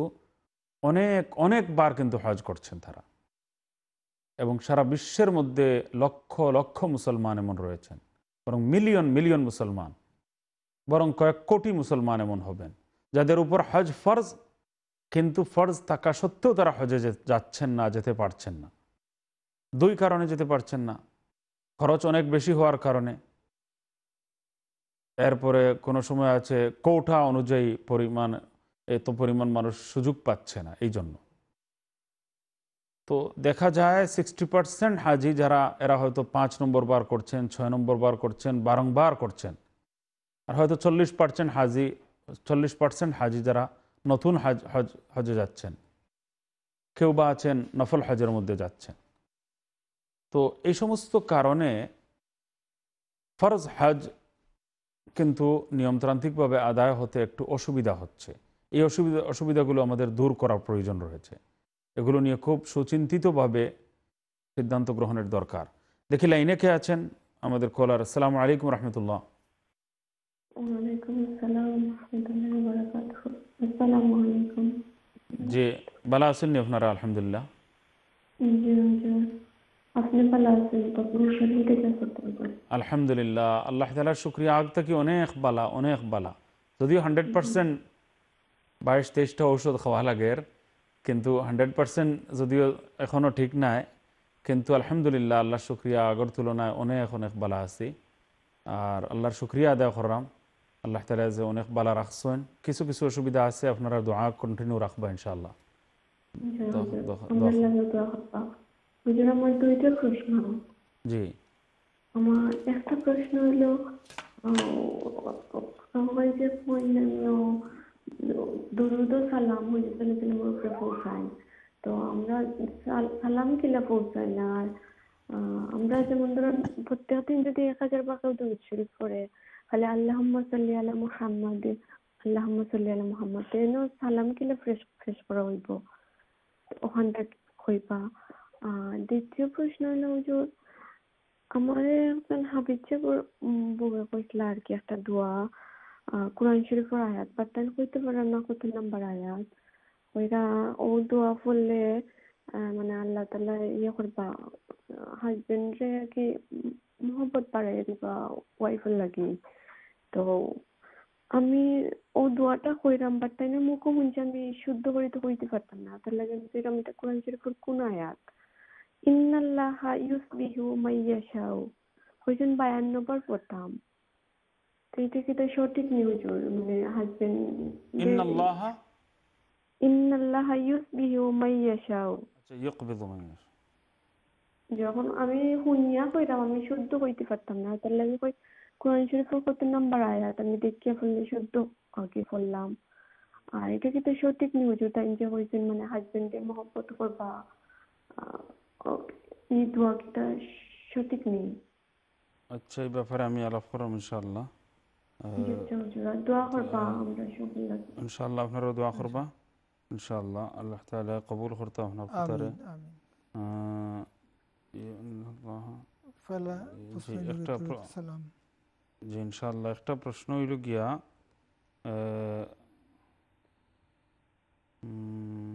অনেক অনেকবার কিন্তু হজ করছেন তারা এবং সারা বিশ্বের মধ্যে লক্ষ লক্ষ মুসলমান এমন রয়েছেন বরং মিলিয়ন মিলিয়ন মুসলমান বরং কয়েক কোটি মুসলমান এমন হবেন যাদের উপর হজ ফরজ কিন্তু ফরজ থাকা সত্ত্বেও তারা হজে যাচ্ছেন না যেতে পারছেন না দুই কারণে যেতে পারছেন না খরচ অনেক বেশি হওয়ার কারণে এরপরে কোনো সময় আছে কোটা অনুযায়ী পরিমাণ এত পরিমাণ মানুষ সুযোগ পাচ্ছে না এই জন্য তো দেখা যায় সিক্সটি পার্সেন্ট হাজি যারা এরা হয়তো পাঁচ নম্বর বার করছেন ছয় নম্বর বার করছেন বারংবার করছেন আর হয়তো চল্লিশ পার্সেন্ট হাজি চল্লিশ পার্সেন্ট হাজি যারা নতুন হাজ হজ হজে যাচ্ছেন কেউ বা আছেন নফল হজের মধ্যে যাচ্ছেন তো এই সমস্ত কারণে ফরজ হজ কিন্তু নিয়মতান্ত্রিকভাবে আদায় হতে একটু অসুবিধা হচ্ছে এই অসুবিধা অসুবিধাগুলো আমাদের দূর করার প্রয়োজন রয়েছে এগুলো নিয়ে খুব সুচিন্তিতভাবে সিদ্ধান্ত গ্রহণের দরকার দেখি লাইনে কে আছেন আমাদের কলার আসসালাম আলাইকুম রহমতুল্লাহ জি বালা আসেননি আপনারা আলহামদুলিল্লাহ আলহামদুলিল্লাহ আল্লাহ তালার শুক্রিয়া আগ থেকে অনেক বালা অনেক বালা যদিও হান্ড্রেড পার্সেন্ট বাইশ তেইশটা ঔষধ খাওয়া লাগে কিন্তু হান্ড্রেড পার্সেন্ট যদিও এখনও ঠিক নাই কিন্তু আলহামদুলিল্লাহ শুক্রিয়া আগর তুলনায় অনেক অনেক বালা আছি আর আল্লাহর শুক্রিয়া আদায় করলাম আল্লাহ তালা যে অনেক বালা রাখছেন কিছু কিছু অসুবিধা আছে আপনারা দোয়া কন্টিনিউ রাখবা ইনশাল্লাহ হুজুর আমার দুইটা প্রশ্ন জি আমার একটা প্রশ্ন হলো সবাই যে দরুদ সালাম হুজুর তো আমরা সালাম কিলা পৌঁছাই না আর আমরা যেমন ধরো প্রত্যেক দিন যদি এক হাজার বা কেউ দরুদ শরীফ পড়ে তাহলে আল্লাহ সাল্লি আলা মুহাম্মদ আল্লাহ সাল্লি আলা মুহাম্মদ সালাম কিলা ফ্রেশ ফ্রেশ করা হইব ওখানটা হইবা দ্বিতীয় প্রশ্ন হলো হুজুর আমার একজন হাফিজে বউয়ে কইছিল আর কি একটা দোয়া কোরআন শরীফের আয়াত বাট্টান কইতে পারেন না কত নাম্বার আয়াত ওইটা ও দোয়া পড়লে মানে আল্লাহ তালা ইয়ে করবা হাজবেন্ডরে আর কি মহব্বত বাড়াইয়া দিবা ওয়াইফের লাগি তো আমি ও দোয়াটা কইরাম বাট তাই না মুখও শুনছি আমি শুদ্ধ করে তো কইতে পারতাম না তার লাগে আমি কইরাম এটা কোরআন শরীফের কোন আয়াত ইন্নাল্লাহা ইউসবিহু মাইয়াশাউ হয়েছেন বায়ান্ন বার পড়তাম তো এটা কি তো সঠিক নিউজ মানে হাজবেন্ড ইন্নাল্লাহা ইন্নাল্লাহা ইউসবিহু মাইয়াশাউ আচ্ছা মাইয়াশাউ যখন আমি হুনিয়া কইতাম আমি শুদ্ধ কইতে পারতাম না তার লাগে কই কোরআন শরীফের কত নাম্বার আয়াত আমি দেখিয়ে ফেললে শুদ্ধ আগে ফেললাম আর এটা কি তো সঠিক নিউজ তাই যে হয়েছেন মানে হাজবেন্ডের মহব্বত করবা এই দোয়াটা সঠিক নেই আচ্ছা এই ব্যাপারে আমি আলাপ করব ইনশাআল্লাহ ইনশাআল্লাহ আপনারা দোয়া করবা ইনশাআল্লাহ আল্লাহ তাআলা কবুল করতে আপনার কথারে আমিন আল্লাহ একটা জি ইনশাআল্লাহ একটা প্রশ্ন হইল গিয়া হুম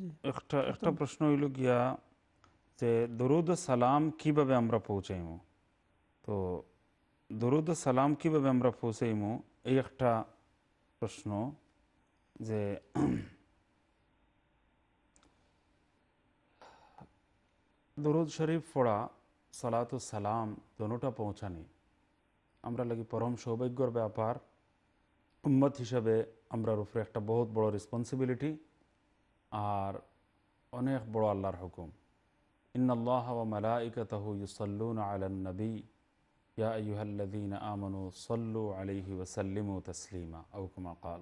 جی۔ ایک پرشن درود سلام کی بھابے ہم پوچھائی مرود سلام کی بھابے ہم پوچھائی میری ایکشن جو درود شریف پڑا سالات سلام دونوں پوچھانی ہم سوباگ بہار مت ہسپے ہمارے ایک بہت بڑا ریسپنسبلیٹی আর অনেক বড় আল্লাহর হুকুম ইন্নআল্লাহ মালাইকাতাহু ইউসল্লুন আলান নবী ইয়া ইউহাল্লাদিন আমানু সল্লু আলহি ওসাল্লিমু তসলিমা আউকুমা কাল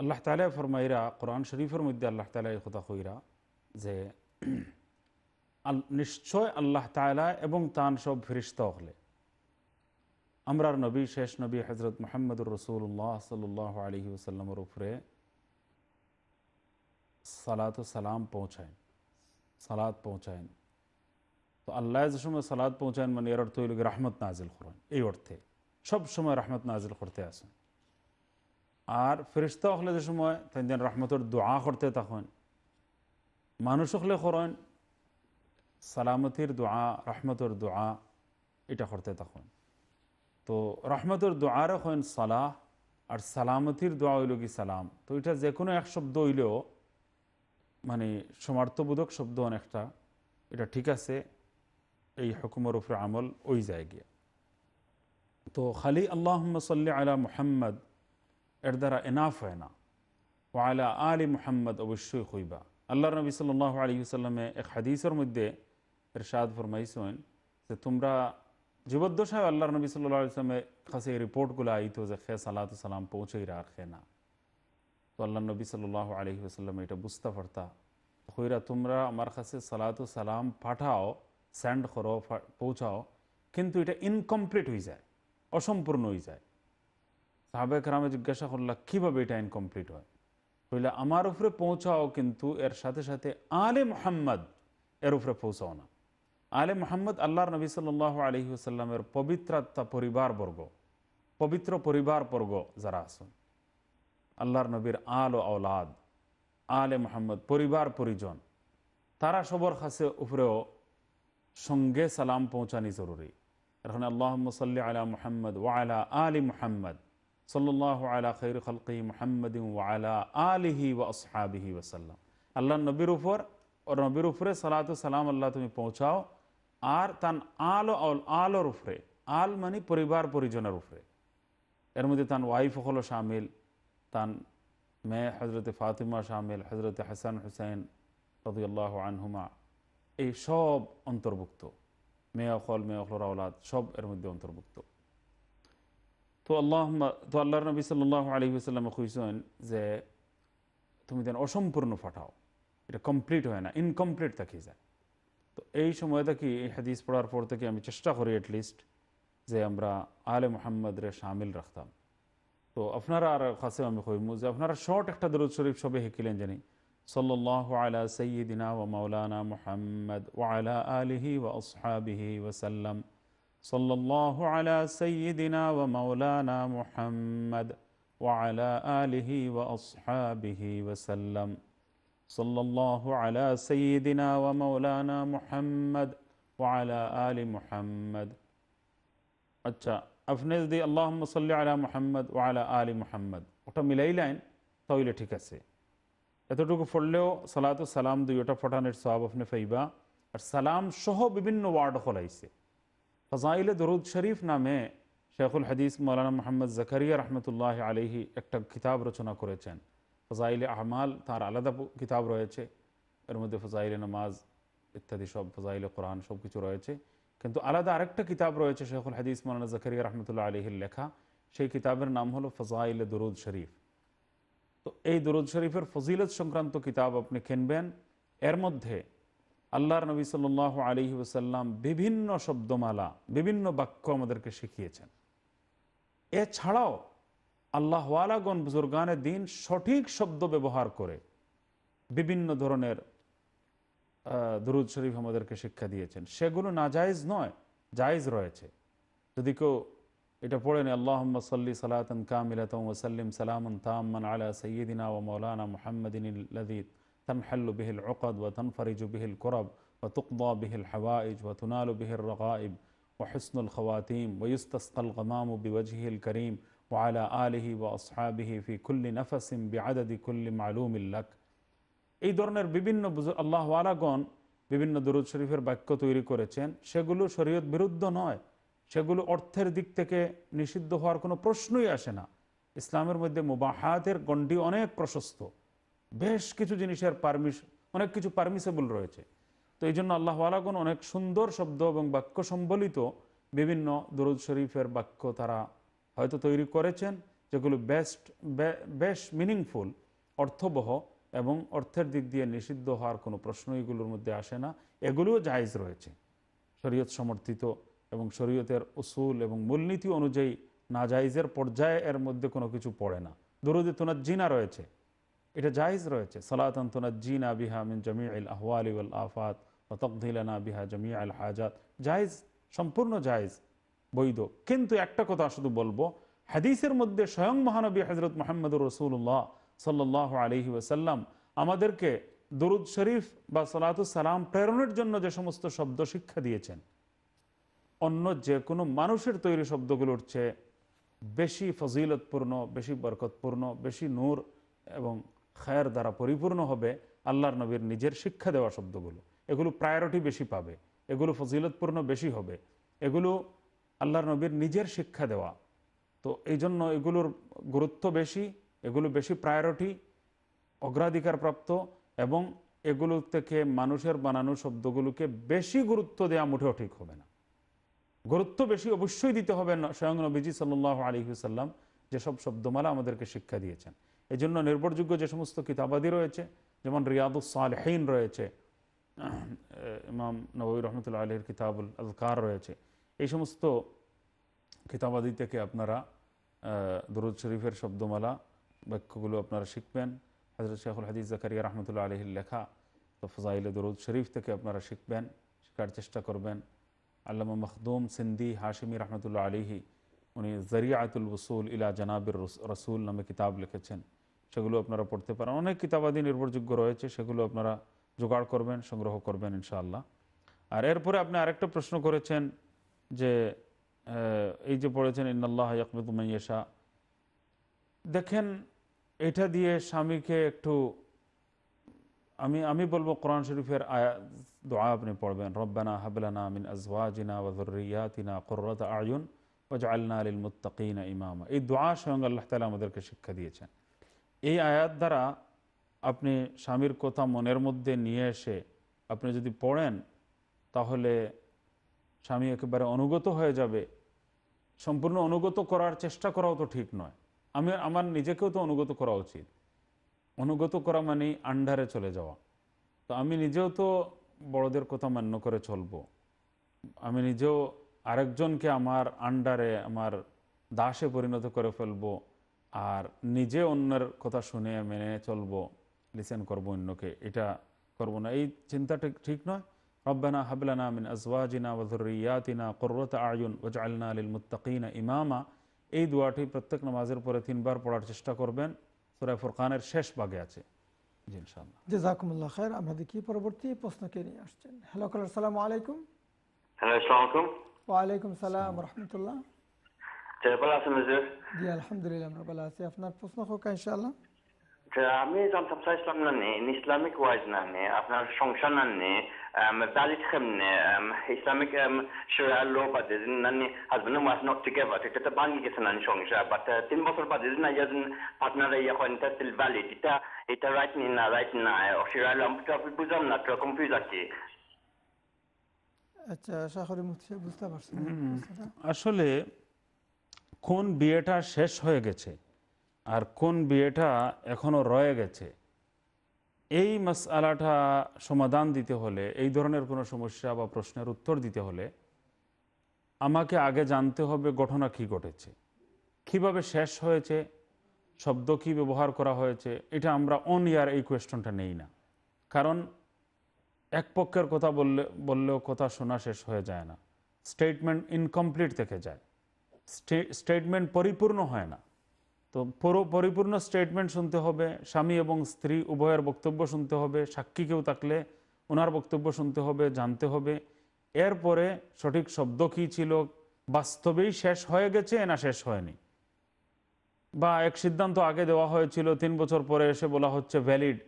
আল্লাহ তালা ফরমাইরা কোরআন শরীফের মধ্যে আল্লাহ তালা কথা কইরা যে নিশ্চয় আল্লাহ তালা এবং তান সব ফিরিস্তা হলে আমরার নবী শেষ নবী হজরত মোহাম্মদুর রসুল্লাহ সাল্লাহ আলহি ওসাল্লামের উপরে সালাত সালাম পৌঁছায় সালাদ পৌঁছায় তো আল্লাহ যে সময় সালাদ পৌঁছায় মানে এর অর্থ হইল রাহমত নাজিল করেন এই অর্থে সব সময় রাহমত নাজিল করতে আসেন আর ফেরিস্তা হলে যে সময় তাই রহমতের দোয়া করতে তখন মানুষ হলে করেন সালামতির দোয়া রহমতের দোয়া এটা করতে তখন তো রহমতের দোয়ারও হন সালাহ আর সালামতির দোয়া হইল কি সালাম তো এটা যে কোনো এক শব্দ হইলেও মানে সমার্থবোধক শব্দ অনেকটা এটা ঠিক আছে এই হকুমের উপরে আমল ওই জায়গায় তো খালি আল্লাহ সাল্লি আলা মুহাম্মদ এর দ্বারা এনাফ হয় না ও আলা আলী মুহাম্মদ অবশ্যই হইবা আল্লাহ নবী সাল্লাহ আলী সাল্লামে এক হাদিসের মধ্যে এর সাদ ফরমাইছেন যে তোমরা জীবদ্দশায় আল্লাহ নবী সাল্লাহ আলিয়াল্লামের কাছে এই রিপোর্টগুলো আইতো যে খে সালাত সালাম পৌঁছে রাখে না তো আল্লাহ নবী সাল্লাহ আলহি আসাল্লাম এটা বুঝতে পারতা হইরা তোমরা আমার কাছে সালাত সালাম পাঠাও স্যান্ড করো পৌঁছাও কিন্তু এটা ইনকমপ্লিট হয়ে যায় অসম্পূর্ণ হয়ে যায় সাহাবেক রামে জিজ্ঞাসা করলাম কীভাবে এটা ইনকমপ্লিট হয় হইলে আমার উপরে পৌঁছাও কিন্তু এর সাথে সাথে আলে মোহাম্মদ এর উপরে পৌঁছাও না আলে মোহাম্মদ আল্লাহর নবী সাল্লাহ আলহিউসাল্লামের পবিত্রাত্মা পরিবারবর্গ পবিত্র পরিবার পরিবারবর্গ যারা আসুন আল্লাহর নবীর আল ও আওলাদ আলে মোহাম্মদ পরিবার পরিজন তারা সবর খাসে উপরেও সঙ্গে সালাম পৌঁছানি জরুরি এখন মানে আল্লাহ সাল্লি আলা মোহাম্মদ ওয়ালা আলী মোহাম্মদ সাল্লাহ আলা খৈর খলকি মোহাম্মদ ওয়ালা আলিহি ওয়া আসহাবিহি ওয়াসাল্লাম আল্লাহ নবীর উপর ও নবীর উপরে সালাত সালাম আল্লাহ তুমি পৌঁছাও আর তান আল ও আলোর উপরে আল মানে পরিবার পরিজনের উপরে এর মধ্যে তান ওয়াইফ হলো সামিল तान মে হজরত ফাতিমা শামিল হজরত হাসান হুসাইন রদিয়াল্লাহ আনহুমা এই সব অন্তর্ভুক্ত মে মেয়খলর আওলাদ সব এর মধ্যে অন্তর্ভুক্ত তো আল্লাহ তো আল্লাহর নবী সাল্লাহ আলী সাল্লাম খুঁজছেন যে তুমি যেন অসম্পূর্ণ ফাটাও এটা কমপ্লিট হয় না ইনকমপ্লিট থাকি যায় তো এই সময় থেকে এই হাদিস পড়ার পর থেকে আমি চেষ্টা করি অ্যাটলিস্ট যে আমরা আলে মোহাম্মদরে সামিল রাখতাম تو اپنارا خاصے مجھ سے اپنارا شاٹ ایک درجشریف شعبۂ ہے کلینجنی صلی اللہ علیہ سعید دینا و مولانا محمد وعلیٰ علیہ و عصحب وسلم صلی اللہ علیہ سید دینا و مولانا محمد وعلیٰ علیہ وَحاب وسلم صلی اللہ علیہ سید دینا مولانا محمد وعلا آل محمد اچھا আপনি যদি আল্লাহ সাল্লি আলা মোহাম্মদ ও আলা আলী মোহাম্মদ ওটা লাইন তাহলে ঠিক আছে এতটুকু পড়লেও সালাতু সালাম দুই ওটা ফটানের সব আপনি ফাইবা আর সালাম সহ বিভিন্ন ওয়ার্ড খোলাইছে ফজাইলে দরুদ শরীফ নামে শেখুল হাদিস মৌলানা মোহাম্মদ জাকারিয়া রহমতুল্লাহ আলহি একটা কিতাব রচনা করেছেন ফজাইলে আহমাল তার আলাদা কিতাব রয়েছে এর মধ্যে ফজাইলে নামাজ ইত্যাদি সব ফজাইলে কোরআন সব কিছু রয়েছে কিন্তু আলাদা আরেকটা কিতাব রয়েছে শেখুল হাদিস মৌলানা জাকারিয়া রহমতুল্লাহ আলহির লেখা সেই কিতাবের নাম হলো ফজাইল দরুদ শরীফ তো এই দরুদ শরীফের ফজিলত সংক্রান্ত কিতাব আপনি কিনবেন এর মধ্যে আল্লাহর নবী সাল আলী ওসাল্লাম বিভিন্ন শব্দমালা বিভিন্ন বাক্য আমাদেরকে শিখিয়েছেন এছাড়াও আল্লাহওয়ালাগণ বুজুরগানের দিন সঠিক শব্দ ব্যবহার করে বিভিন্ন ধরনের درود شریف عمدر کے شکا دیے چھ گنو ناجائز نوئیں جائز رہے جدی کو اٹا پڑے نا اللّہ صلی سلاۃً کا ملت و سلیم سلامن تامن علی سید و مولانا محمدین الدیت تنحل به العقد و به فریج و به الحوائج و تقبہ بہل حواج وََ طنال البح الرغاب و حسن الخواتین ویوستم و بج ال کریم ولیٰ فی کُلِ نفسم بیادد کلِ معلوم اللق এই ধরনের বিভিন্ন আল্লাহ আলাগণ বিভিন্ন দরুদ শরীফের বাক্য তৈরি করেছেন সেগুলো শরীয়ত বিরুদ্ধ নয় সেগুলো অর্থের দিক থেকে নিষিদ্ধ হওয়ার কোনো প্রশ্নই আসে না ইসলামের মধ্যে মুবাহাতের গণ্ডি অনেক প্রশস্ত বেশ কিছু জিনিসের পারমিশ অনেক কিছু পারমিসেবল রয়েছে তো এই জন্য আল্লাহ আলাগুন অনেক সুন্দর শব্দ এবং বাক্য সম্বলিত বিভিন্ন দরুদ শরীফের বাক্য তারা হয়তো তৈরি করেছেন যেগুলো বেস্ট বেশ মিনিংফুল অর্থবহ এবং অর্থের দিক দিয়ে নিষিদ্ধ হওয়ার কোনো প্রশ্ন এগুলোর মধ্যে আসে না এগুলোও জায়জ রয়েছে শরীয়ত সমর্থিত এবং শরীয়তের উসুল এবং মূলনীতি অনুযায়ী না নাজাইজের পর্যায়ে এর মধ্যে কোনো কিছু পড়ে না দরুদে জিনা রয়েছে এটা জাহিজ রয়েছে সালাতন তোনাজ্জিনা বিহা মিন জামি আল আহওয়ালি আল আফাত তকদিলানা বিহা জমি আল হাজাত জাহিজ সম্পূর্ণ জাহিজ বৈধ কিন্তু একটা কথা শুধু বলবো হাদিসের মধ্যে স্বয়ং মহানবী হজরত মোহাম্মদ রসুল্লাহ সাল্লাহ আলহি ওসাল্লাম আমাদেরকে দরুদ শরীফ বা সালাম প্রেরণের জন্য যে সমস্ত শব্দ শিক্ষা দিয়েছেন অন্য যে কোনো মানুষের তৈরি শব্দগুলোর চেয়ে বেশি ফজিলতপূর্ণ বেশি বরকতপূর্ণ বেশি নূর এবং খায়ের দ্বারা পরিপূর্ণ হবে আল্লাহর নবীর নিজের শিক্ষা দেওয়া শব্দগুলো এগুলো প্রায়োরিটি বেশি পাবে এগুলো ফজিলতপূর্ণ বেশি হবে এগুলো আল্লাহর নবীর নিজের শিক্ষা দেওয়া তো এই জন্য এগুলোর গুরুত্ব বেশি এগুলো বেশি প্রায়োরিটি অগ্রাধিকারপ্রাপ্ত এবং এগুলো থেকে মানুষের বানানো শব্দগুলোকে বেশি গুরুত্ব দেওয়া মোটেও ঠিক হবে না গুরুত্ব বেশি অবশ্যই দিতে হবে না স্বয়ং নবীজি সাল্লাহ আলহিসাল্লাম যেসব শব্দমালা আমাদেরকে শিক্ষা দিয়েছেন এই জন্য নির্ভরযোগ্য যে সমস্ত কিতাবাদি রয়েছে যেমন হেইন রয়েছে ইমাম নবী রহমতুল্লা আলহির কিতাবুল আলকার রয়েছে এই সমস্ত কিতাবাদি থেকে আপনারা দরুদ শরীফের শব্দমালা বাক্যগুলো আপনারা শিখবেন হজরত শেখুল হাদিস জাকারিয়া রহমতুল্লাহ আলহির লেখা তো ফজাইল দরুদ শরীফ থেকে আপনারা শিখবেন শেখার চেষ্টা করবেন আল্লামা মখদুম সিন্দি হাশিমি রহমতুল্লাহ আলিহি উনি জরিয়াতুল রসুল ইলা জানাবির রসুল নামে কিতাব লিখেছেন সেগুলো আপনারা পড়তে পারেন অনেক কিতাবাদি নির্ভরযোগ্য রয়েছে সেগুলো আপনারা জোগাড় করবেন সংগ্রহ করবেন ইনশাআল্লাহ আর এরপরে আপনি আরেকটা প্রশ্ন করেছেন যে এই যে পড়েছেন ইন্নআল্লাহ ইয়াকবিদুমাইয়া দেখেন এটা দিয়ে স্বামীকে একটু আমি আমি বলবো কোরআন শরীফের আয়া দোয়া আপনি পড়বেন রব্বানা হাবলানা আমিন আজওয়াজিনা ওয়াজরিয়াতিনা কোররত আয়ুন ওয়াজআলনা লিল মুত্তাকিনা ইমামা এই দোয়া স্বয়ং আল্লাহ তালা আমাদেরকে শিক্ষা দিয়েছেন এই আয়াত দ্বারা আপনি স্বামীর কথা মনের মধ্যে নিয়ে এসে আপনি যদি পড়েন তাহলে স্বামী একেবারে অনুগত হয়ে যাবে সম্পূর্ণ অনুগত করার চেষ্টা করাও তো ঠিক নয় আমি আমার নিজেকেও তো অনুগত করা উচিত অনুগত করা মানে আন্ডারে চলে যাওয়া তো আমি নিজেও তো বড়দের কথা মান্য করে চলবো আমি নিজেও আরেকজনকে আমার আন্ডারে আমার দাসে পরিণত করে ফেলব আর নিজে অন্যের কথা শুনে মেনে চলবো লিসেন করবো অন্যকে এটা করব না এই চিন্তাটা ঠিক নয় রব্বানা হাবলানা মিন আজওয়াজিনা ওয়াজুরিয়াতিনা কররত আয়ুন ওজালনা আলিল মুতাকিনা ইমামা এই দোয়াটি প্রত্যেক নামাজের পরে তিনবার পড়ার চেষ্টা করবেন সুরায় ফুরকানের শেষ ভাগে আছে পরবর্তী নিয়ে আসছেন হ্যালো সালাম আলাইকুম আলাইকুম সালাম জি আছি আপনার প্রশ্ন হোক ইনশাল্লাহ আচ্ছা, আমি জাম থাপসা ইসলাম নানি ইসলামিক ওয়াইজ না নানি আপনার সংসার নে দালিত নে ইসলামিক শরিয়া ল বাদে নানি হাজবেন্ড ওয়াইফ নট টুগেভার এটা তো ভাঙি গেছে না সংসার বাট তিন বছর বাদে না ইয়া পার্টনার ইয়া হয় এটা তিল ভ্যালিড এটা এটা রাইট নি না রাইট না শরিয়া ল আমি বুঝলাম না তো কনফিউজ আছি আচ্ছা আশা করি বুঝতে পারছেন আসলে কোন বিয়েটা শেষ হয়ে গেছে আর কোন বিয়েটা এখনও রয়ে গেছে এই আলাটা সমাধান দিতে হলে এই ধরনের কোনো সমস্যা বা প্রশ্নের উত্তর দিতে হলে আমাকে আগে জানতে হবে ঘটনা কি ঘটেছে কিভাবে শেষ হয়েছে শব্দ কি ব্যবহার করা হয়েছে এটা আমরা অন ইয়ার এই কোয়েশ্চনটা নেই না কারণ এক পক্ষের কথা বললে বললেও কথা শোনা শেষ হয়ে যায় না স্টেটমেন্ট ইনকমপ্লিট থেকে যায় স্টেটমেন্ট পরিপূর্ণ হয় না তো পুরো পরিপূর্ণ স্টেটমেন্ট শুনতে হবে স্বামী এবং স্ত্রী উভয়ের বক্তব্য শুনতে হবে সাক্ষী কেউ থাকলে ওনার বক্তব্য শুনতে হবে জানতে হবে এরপরে সঠিক শব্দ কী ছিল বাস্তবেই শেষ হয়ে গেছে না শেষ হয়নি বা এক সিদ্ধান্ত আগে দেওয়া হয়েছিল তিন বছর পরে এসে বলা হচ্ছে ভ্যালিড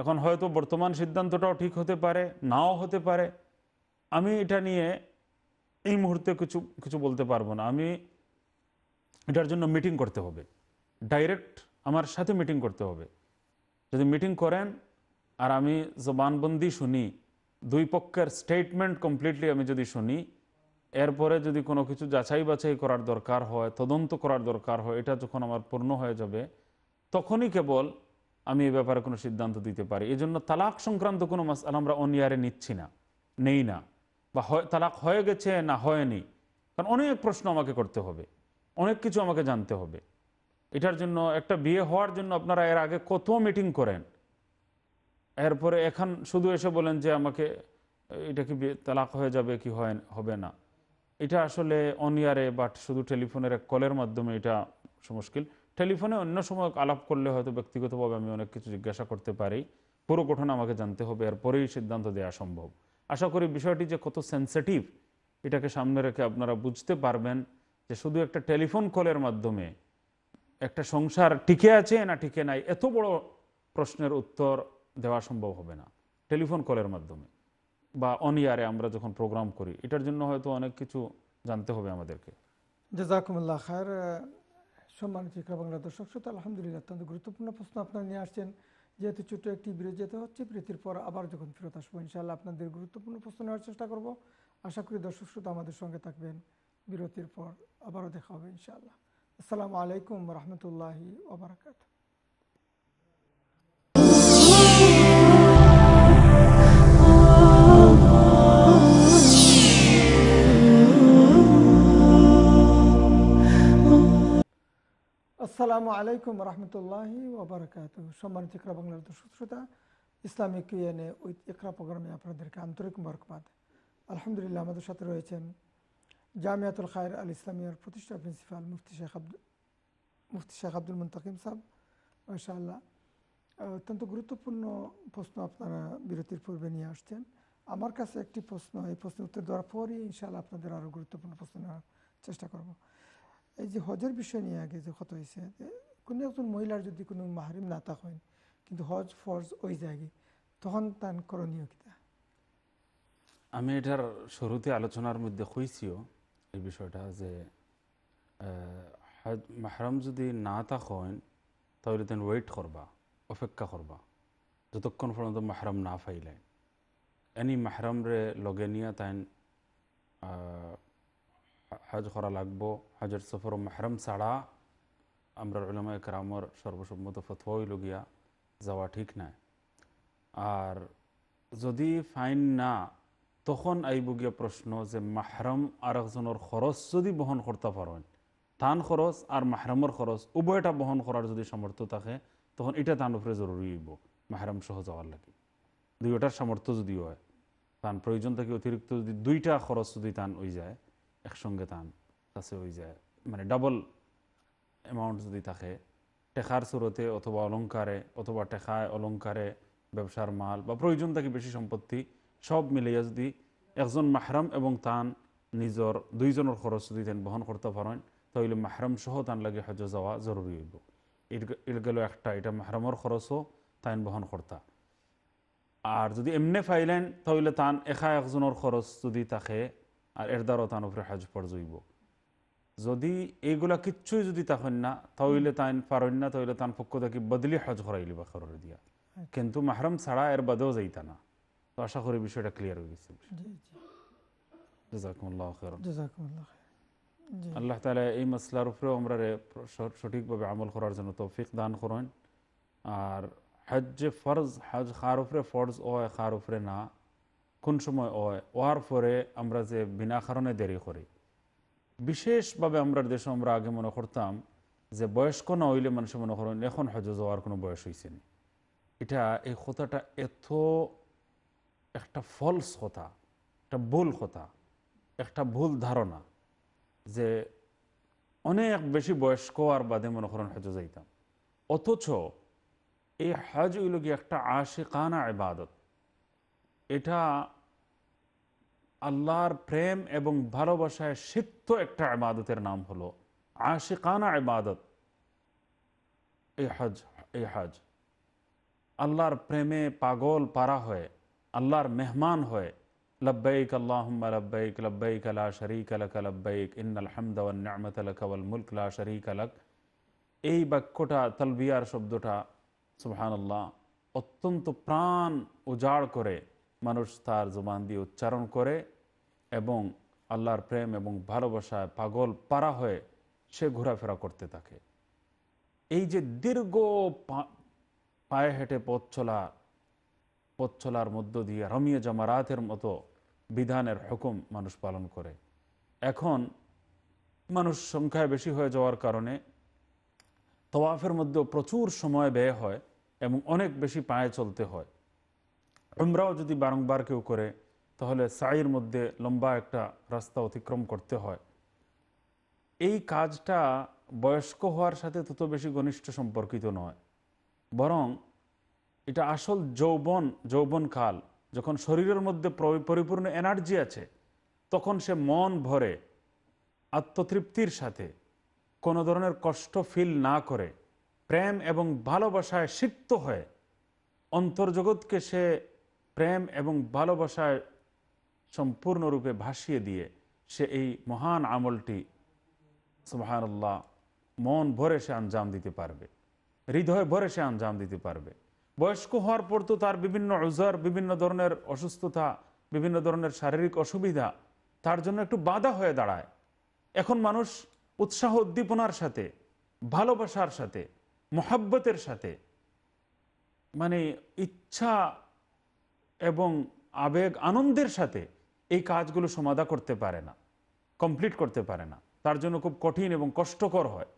এখন হয়তো বর্তমান সিদ্ধান্তটাও ঠিক হতে পারে নাও হতে পারে আমি এটা নিয়ে এই মুহূর্তে কিছু কিছু বলতে পারবো না আমি এটার জন্য মিটিং করতে হবে ডাইরেক্ট আমার সাথে মিটিং করতে হবে যদি মিটিং করেন আর আমি জবানবন্দি শুনি দুই পক্ষের স্টেটমেন্ট কমপ্লিটলি আমি যদি শুনি এরপরে যদি কোনো কিছু যাচাই বাছাই করার দরকার হয় তদন্ত করার দরকার হয় এটা যখন আমার পূর্ণ হয়ে যাবে তখনই কেবল আমি এ ব্যাপারে কোনো সিদ্ধান্ত দিতে পারি এই জন্য তালাক সংক্রান্ত কোনো মাসাল আমরা অনিয়ারে নিচ্ছি না নেই না বা হয় তালাক হয়ে গেছে না হয়নি কারণ অনেক প্রশ্ন আমাকে করতে হবে অনেক কিছু আমাকে জানতে হবে এটার জন্য একটা বিয়ে হওয়ার জন্য আপনারা এর আগে কত মিটিং করেন এরপরে এখন শুধু এসে বলেন যে আমাকে এটা কি তালাক হয়ে যাবে কি হয় হবে না এটা আসলে অনিয়ারে বাট শুধু টেলিফোনের এক কলের মাধ্যমে এটা মুশকিল টেলিফোনে অন্য সময় আলাপ করলে হয়তো ব্যক্তিগতভাবে আমি অনেক কিছু জিজ্ঞাসা করতে পারি পুরো গঠন আমাকে জানতে হবে এরপরেই সিদ্ধান্ত দেওয়া সম্ভব আশা করি বিষয়টি যে কত সেন্সিটিভ এটাকে সামনে রেখে আপনারা বুঝতে পারবেন যে শুধু একটা টেলিফোন কলের মাধ্যমে একটা সংসার টিকে আছে না টিকে নাই এত বড় প্রশ্নের উত্তর দেওয়া সম্ভব হবে না টেলিফোন কলের মাধ্যমে বা অন ইয়ারে আমরা যখন প্রোগ্রাম করি এটার জন্য হয়তো অনেক কিছু জানতে হবে আমাদেরকে জাজাকুমুল্লাহ খায়ের সম্মানিত শিক্ষা বাংলা দর্শক শ্রোতা আলহামদুলিল্লাহ অত্যন্ত গুরুত্বপূর্ণ প্রশ্ন আপনারা নিয়ে আসছেন যেহেতু ছোট্ট একটি বিরতি যেতে হচ্ছে বিরতির পর আবার যখন ফেরত আসবো ইনশাআল্লাহ আপনাদের গুরুত্বপূর্ণ প্রশ্ন নেওয়ার চেষ্টা করব আশা করি দর্শক শ্রোতা আমাদের সঙ্গে থাকবেন বিরতির পর আবারও দেখা হবে ইনশাআল্লাহ আসসালামু আলাইকুম রহমতুল্লাহি ওবরাকাতু আসসালামু আলাইকুম রহমতুল্লাহি ওবরাকাত সম্মানিত ইকরা বাংলার দর্শক শ্রোতা ইসলামিক ইউএনএ ওই ইকরা প্রোগ্রামে আপনাদেরকে আন্তরিক মরকবাদ আলহামদুলিল্লাহ আমাদের সাথে রয়েছেন জামিয়াতুল খায়ের আল ইসলামিয়ার প্রতিষ্ঠা প্রিন্সিপাল মুফতি শেখ আব্দুল মুফতি শেখ আব্দুল মুন্তাকিম সাহেব মাশাআল্লাহ অত্যন্ত গুরুত্বপূর্ণ প্রশ্ন আপনারা বিরতির পূর্বে নিয়ে আসছেন আমার কাছে একটি প্রশ্ন এই প্রশ্নের উত্তর দেওয়ার পরই ইনশাল্লাহ আপনাদের আরও গুরুত্বপূর্ণ প্রশ্ন নেওয়ার চেষ্টা করব এই যে হজের বিষয় নিয়ে আগে যে কত হয়েছে কোনো একজন মহিলার যদি কোনো মাহরিম না হয় কিন্তু হজ ফরজ ওই জায়গায় তখন তার করণীয় কিতা আমি এটার শুরুতে আলোচনার মধ্যে হয়েছিও এই বিষয়টা যে মাহরাম যদি না তখন তাহলে তেন ওয়েট করবা অপেক্ষা করবা যতক্ষণ পর্যন্ত মাহরাম না ফাইলে এনি মাহরমরে লগে নিয়ে তাইন হজ করা লাগব হজর সফর মাহরম ছাড়া আমরা উলামা একরামর সর্বসম্মত ফতোয়াই লগিয়া যাওয়া ঠিক নাই আর যদি ফাইন না তখন আইবুগিয়া প্রশ্ন যে মাহরম আর একজনের খরচ যদি বহন করতে পারেন তান খরচ আর মাহরমের খরচ উভয়টা বহন করার যদি সামর্থ্য থাকে তখন এটা তান উপরে জরুরি হইব মাহরম সহ যাওয়ার লাগে দুইটার সামর্থ্য যদি হয় তান প্রয়োজন থাকে অতিরিক্ত যদি দুইটা খরচ যদি তান হয়ে যায় একসঙ্গে তান কাছে হয়ে যায় মানে ডাবল অ্যামাউন্ট যদি থাকে টেকার সুরতে অথবা অলঙ্কারে অথবা টেকায় অলঙ্কারে ব্যবসার মাল বা প্রয়োজন থাকে বেশি সম্পত্তি সব মিলিয়ে যদি একজন মাহরাম এবং তান নিজের দুইজনের খরচ যদি তেন বহন করতে পারেন তাহলে মাহরাম সহ তান লাগে হজ যাওয়া জরুরি হইব এর গেল একটা এটা মাহরামর খরচও তাইন বহন করতা আর যদি এমনি ফাইলেন তাহলে তান একা একজনের খরচ যদি তাকে আর এর দ্বারাও তান উপরে হাজ পড়জইব যদি এইগুলা কিচ্ছুই যদি তখন না তাহলে তাইন পারেন না তাহলে তান পক্ষ থেকে বদলি হজ করাইলি বা খরচ দিয়া আচ্ছা। কিন্তু মাহরম ছাড়া এর বাদেও যাইতা না তো আশা করি বিষয়টা ক্লিয়ার হয়ে গেছে আল্লাহ তালা এই মশলার উপরেও আমরা সঠিকভাবে আমল করার জন্য তৌফিক দান করেন আর হজ যে ফরজ হজ খার উপরে ফরজ হয় খার উপরে না কোন সময় হয় ওয়ার পরে আমরা যে বিনা কারণে দেরি করি বিশেষভাবে আমরা দেশে আমরা আগে মনে করতাম যে বয়স্ক না হইলে মানুষ মনে করেন এখন হজ যাওয়ার কোনো বয়স হয়েছে না এটা এই কথাটা এত একটা ফলস কথা একটা ভুল কথা একটা ভুল ধারণা যে অনেক বেশি বয়স্ক আর বাদে মনে করেন হজে যাইতাম অথচ এই হজ হইল কি একটা আশিকানা ইবাদত এটা আল্লাহর প্রেম এবং ভালোবাসায় সিদ্ধ একটা ইবাদতের নাম হলো আশিকানা ইবাদত এই হজ এই হজ আল্লাহর প্রেমে পাগল পারা হয়ে আল্লাহর মেহমান হয়ে লব্বাইক আল্লাহম্মা লব্বাইক লব্বাইক লা শরীক আলক লব্বাইক ইন্নাল হামদাওয়ান নামত আলক আল মুলক লা শরীক আলক এই বাক্যটা তলবিয়ার শব্দটা সুবহানাল্লাহ অত্যন্ত প্রাণ উজাড় করে মানুষ তার জবান দিয়ে উচ্চারণ করে এবং আল্লাহর প্রেম এবং ভালোবাসায় পাগল পারা হয়ে সে ঘোরাফেরা করতে থাকে এই যে দীর্ঘ পায়ে হেঁটে পথ চলা পচ্ছলার মধ্য দিয়ে রমিয়ে জামারাতের মতো বিধানের হুকুম মানুষ পালন করে এখন মানুষ সংখ্যায় বেশি হয়ে যাওয়ার কারণে তওয়াফের মধ্যেও প্রচুর সময় ব্যয় হয় এবং অনেক বেশি পায়ে চলতে হয় আমরাও যদি বারংবার কেউ করে তাহলে সাইয়ের মধ্যে লম্বা একটা রাস্তা অতিক্রম করতে হয় এই কাজটা বয়স্ক হওয়ার সাথে তত বেশি ঘনিষ্ঠ সম্পর্কিত নয় বরং এটা আসল যৌবন যৌবনকাল যখন শরীরের মধ্যে পরিপূর্ণ এনার্জি আছে তখন সে মন ভরে আত্মতৃপ্তির সাথে কোনো ধরনের কষ্ট ফিল না করে প্রেম এবং ভালোবাসায় সিক্ত হয়ে অন্তর্জগৎকে সে প্রেম এবং ভালোবাসায় সম্পূর্ণরূপে ভাসিয়ে দিয়ে সে এই মহান আমলটি সুবাহান্লাহ মন ভরে সে আঞ্জাম দিতে পারবে হৃদয় ভরে সে আঞ্জাম দিতে পারবে বয়স্ক হওয়ার পর তো তার বিভিন্ন ওজার বিভিন্ন ধরনের অসুস্থতা বিভিন্ন ধরনের শারীরিক অসুবিধা তার জন্য একটু বাধা হয়ে দাঁড়ায় এখন মানুষ উৎসাহ উদ্দীপনার সাথে ভালোবাসার সাথে মহাব্বতের সাথে মানে ইচ্ছা এবং আবেগ আনন্দের সাথে এই কাজগুলো সমাধা করতে পারে না কমপ্লিট করতে পারে না তার জন্য খুব কঠিন এবং কষ্টকর হয়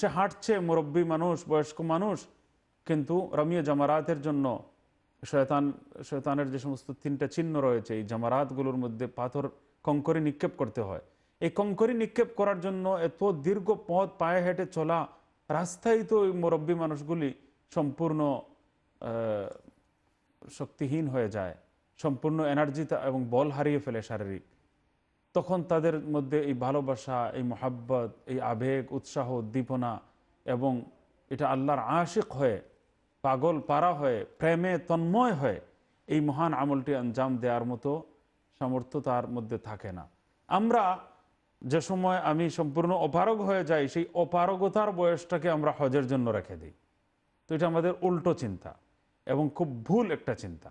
সে হাঁটছে মুরব্বী মানুষ বয়স্ক মানুষ কিন্তু রমিয় জামারাতের জন্য শয়তান শয়তানের যে সমস্ত তিনটা চিহ্ন রয়েছে এই জামারাতগুলোর মধ্যে পাথর কঙ্করে নিক্ষেপ করতে হয় এই কঙ্করি নিক্ষেপ করার জন্য এত দীর্ঘ পথ পায়ে হেঁটে চলা রাস্তায় তো ওই মুরব্বী মানুষগুলি সম্পূর্ণ শক্তিহীন হয়ে যায় সম্পূর্ণ এনার্জি এবং বল হারিয়ে ফেলে শারীরিক তখন তাদের মধ্যে এই ভালোবাসা এই মোহাব্বত এই আবেগ উৎসাহ উদ্দীপনা এবং এটা আল্লাহর আশিক হয়ে পাগল পারা হয়ে প্রেমে তন্ময় হয়ে এই মহান আমলটি আঞ্জাম দেওয়ার মতো সামর্থ্য তার মধ্যে থাকে না আমরা যে সময় আমি সম্পূর্ণ অপারগ হয়ে যাই সেই অপারগতার বয়সটাকে আমরা হজের জন্য রেখে দিই তো এটা আমাদের উল্টো চিন্তা এবং খুব ভুল একটা চিন্তা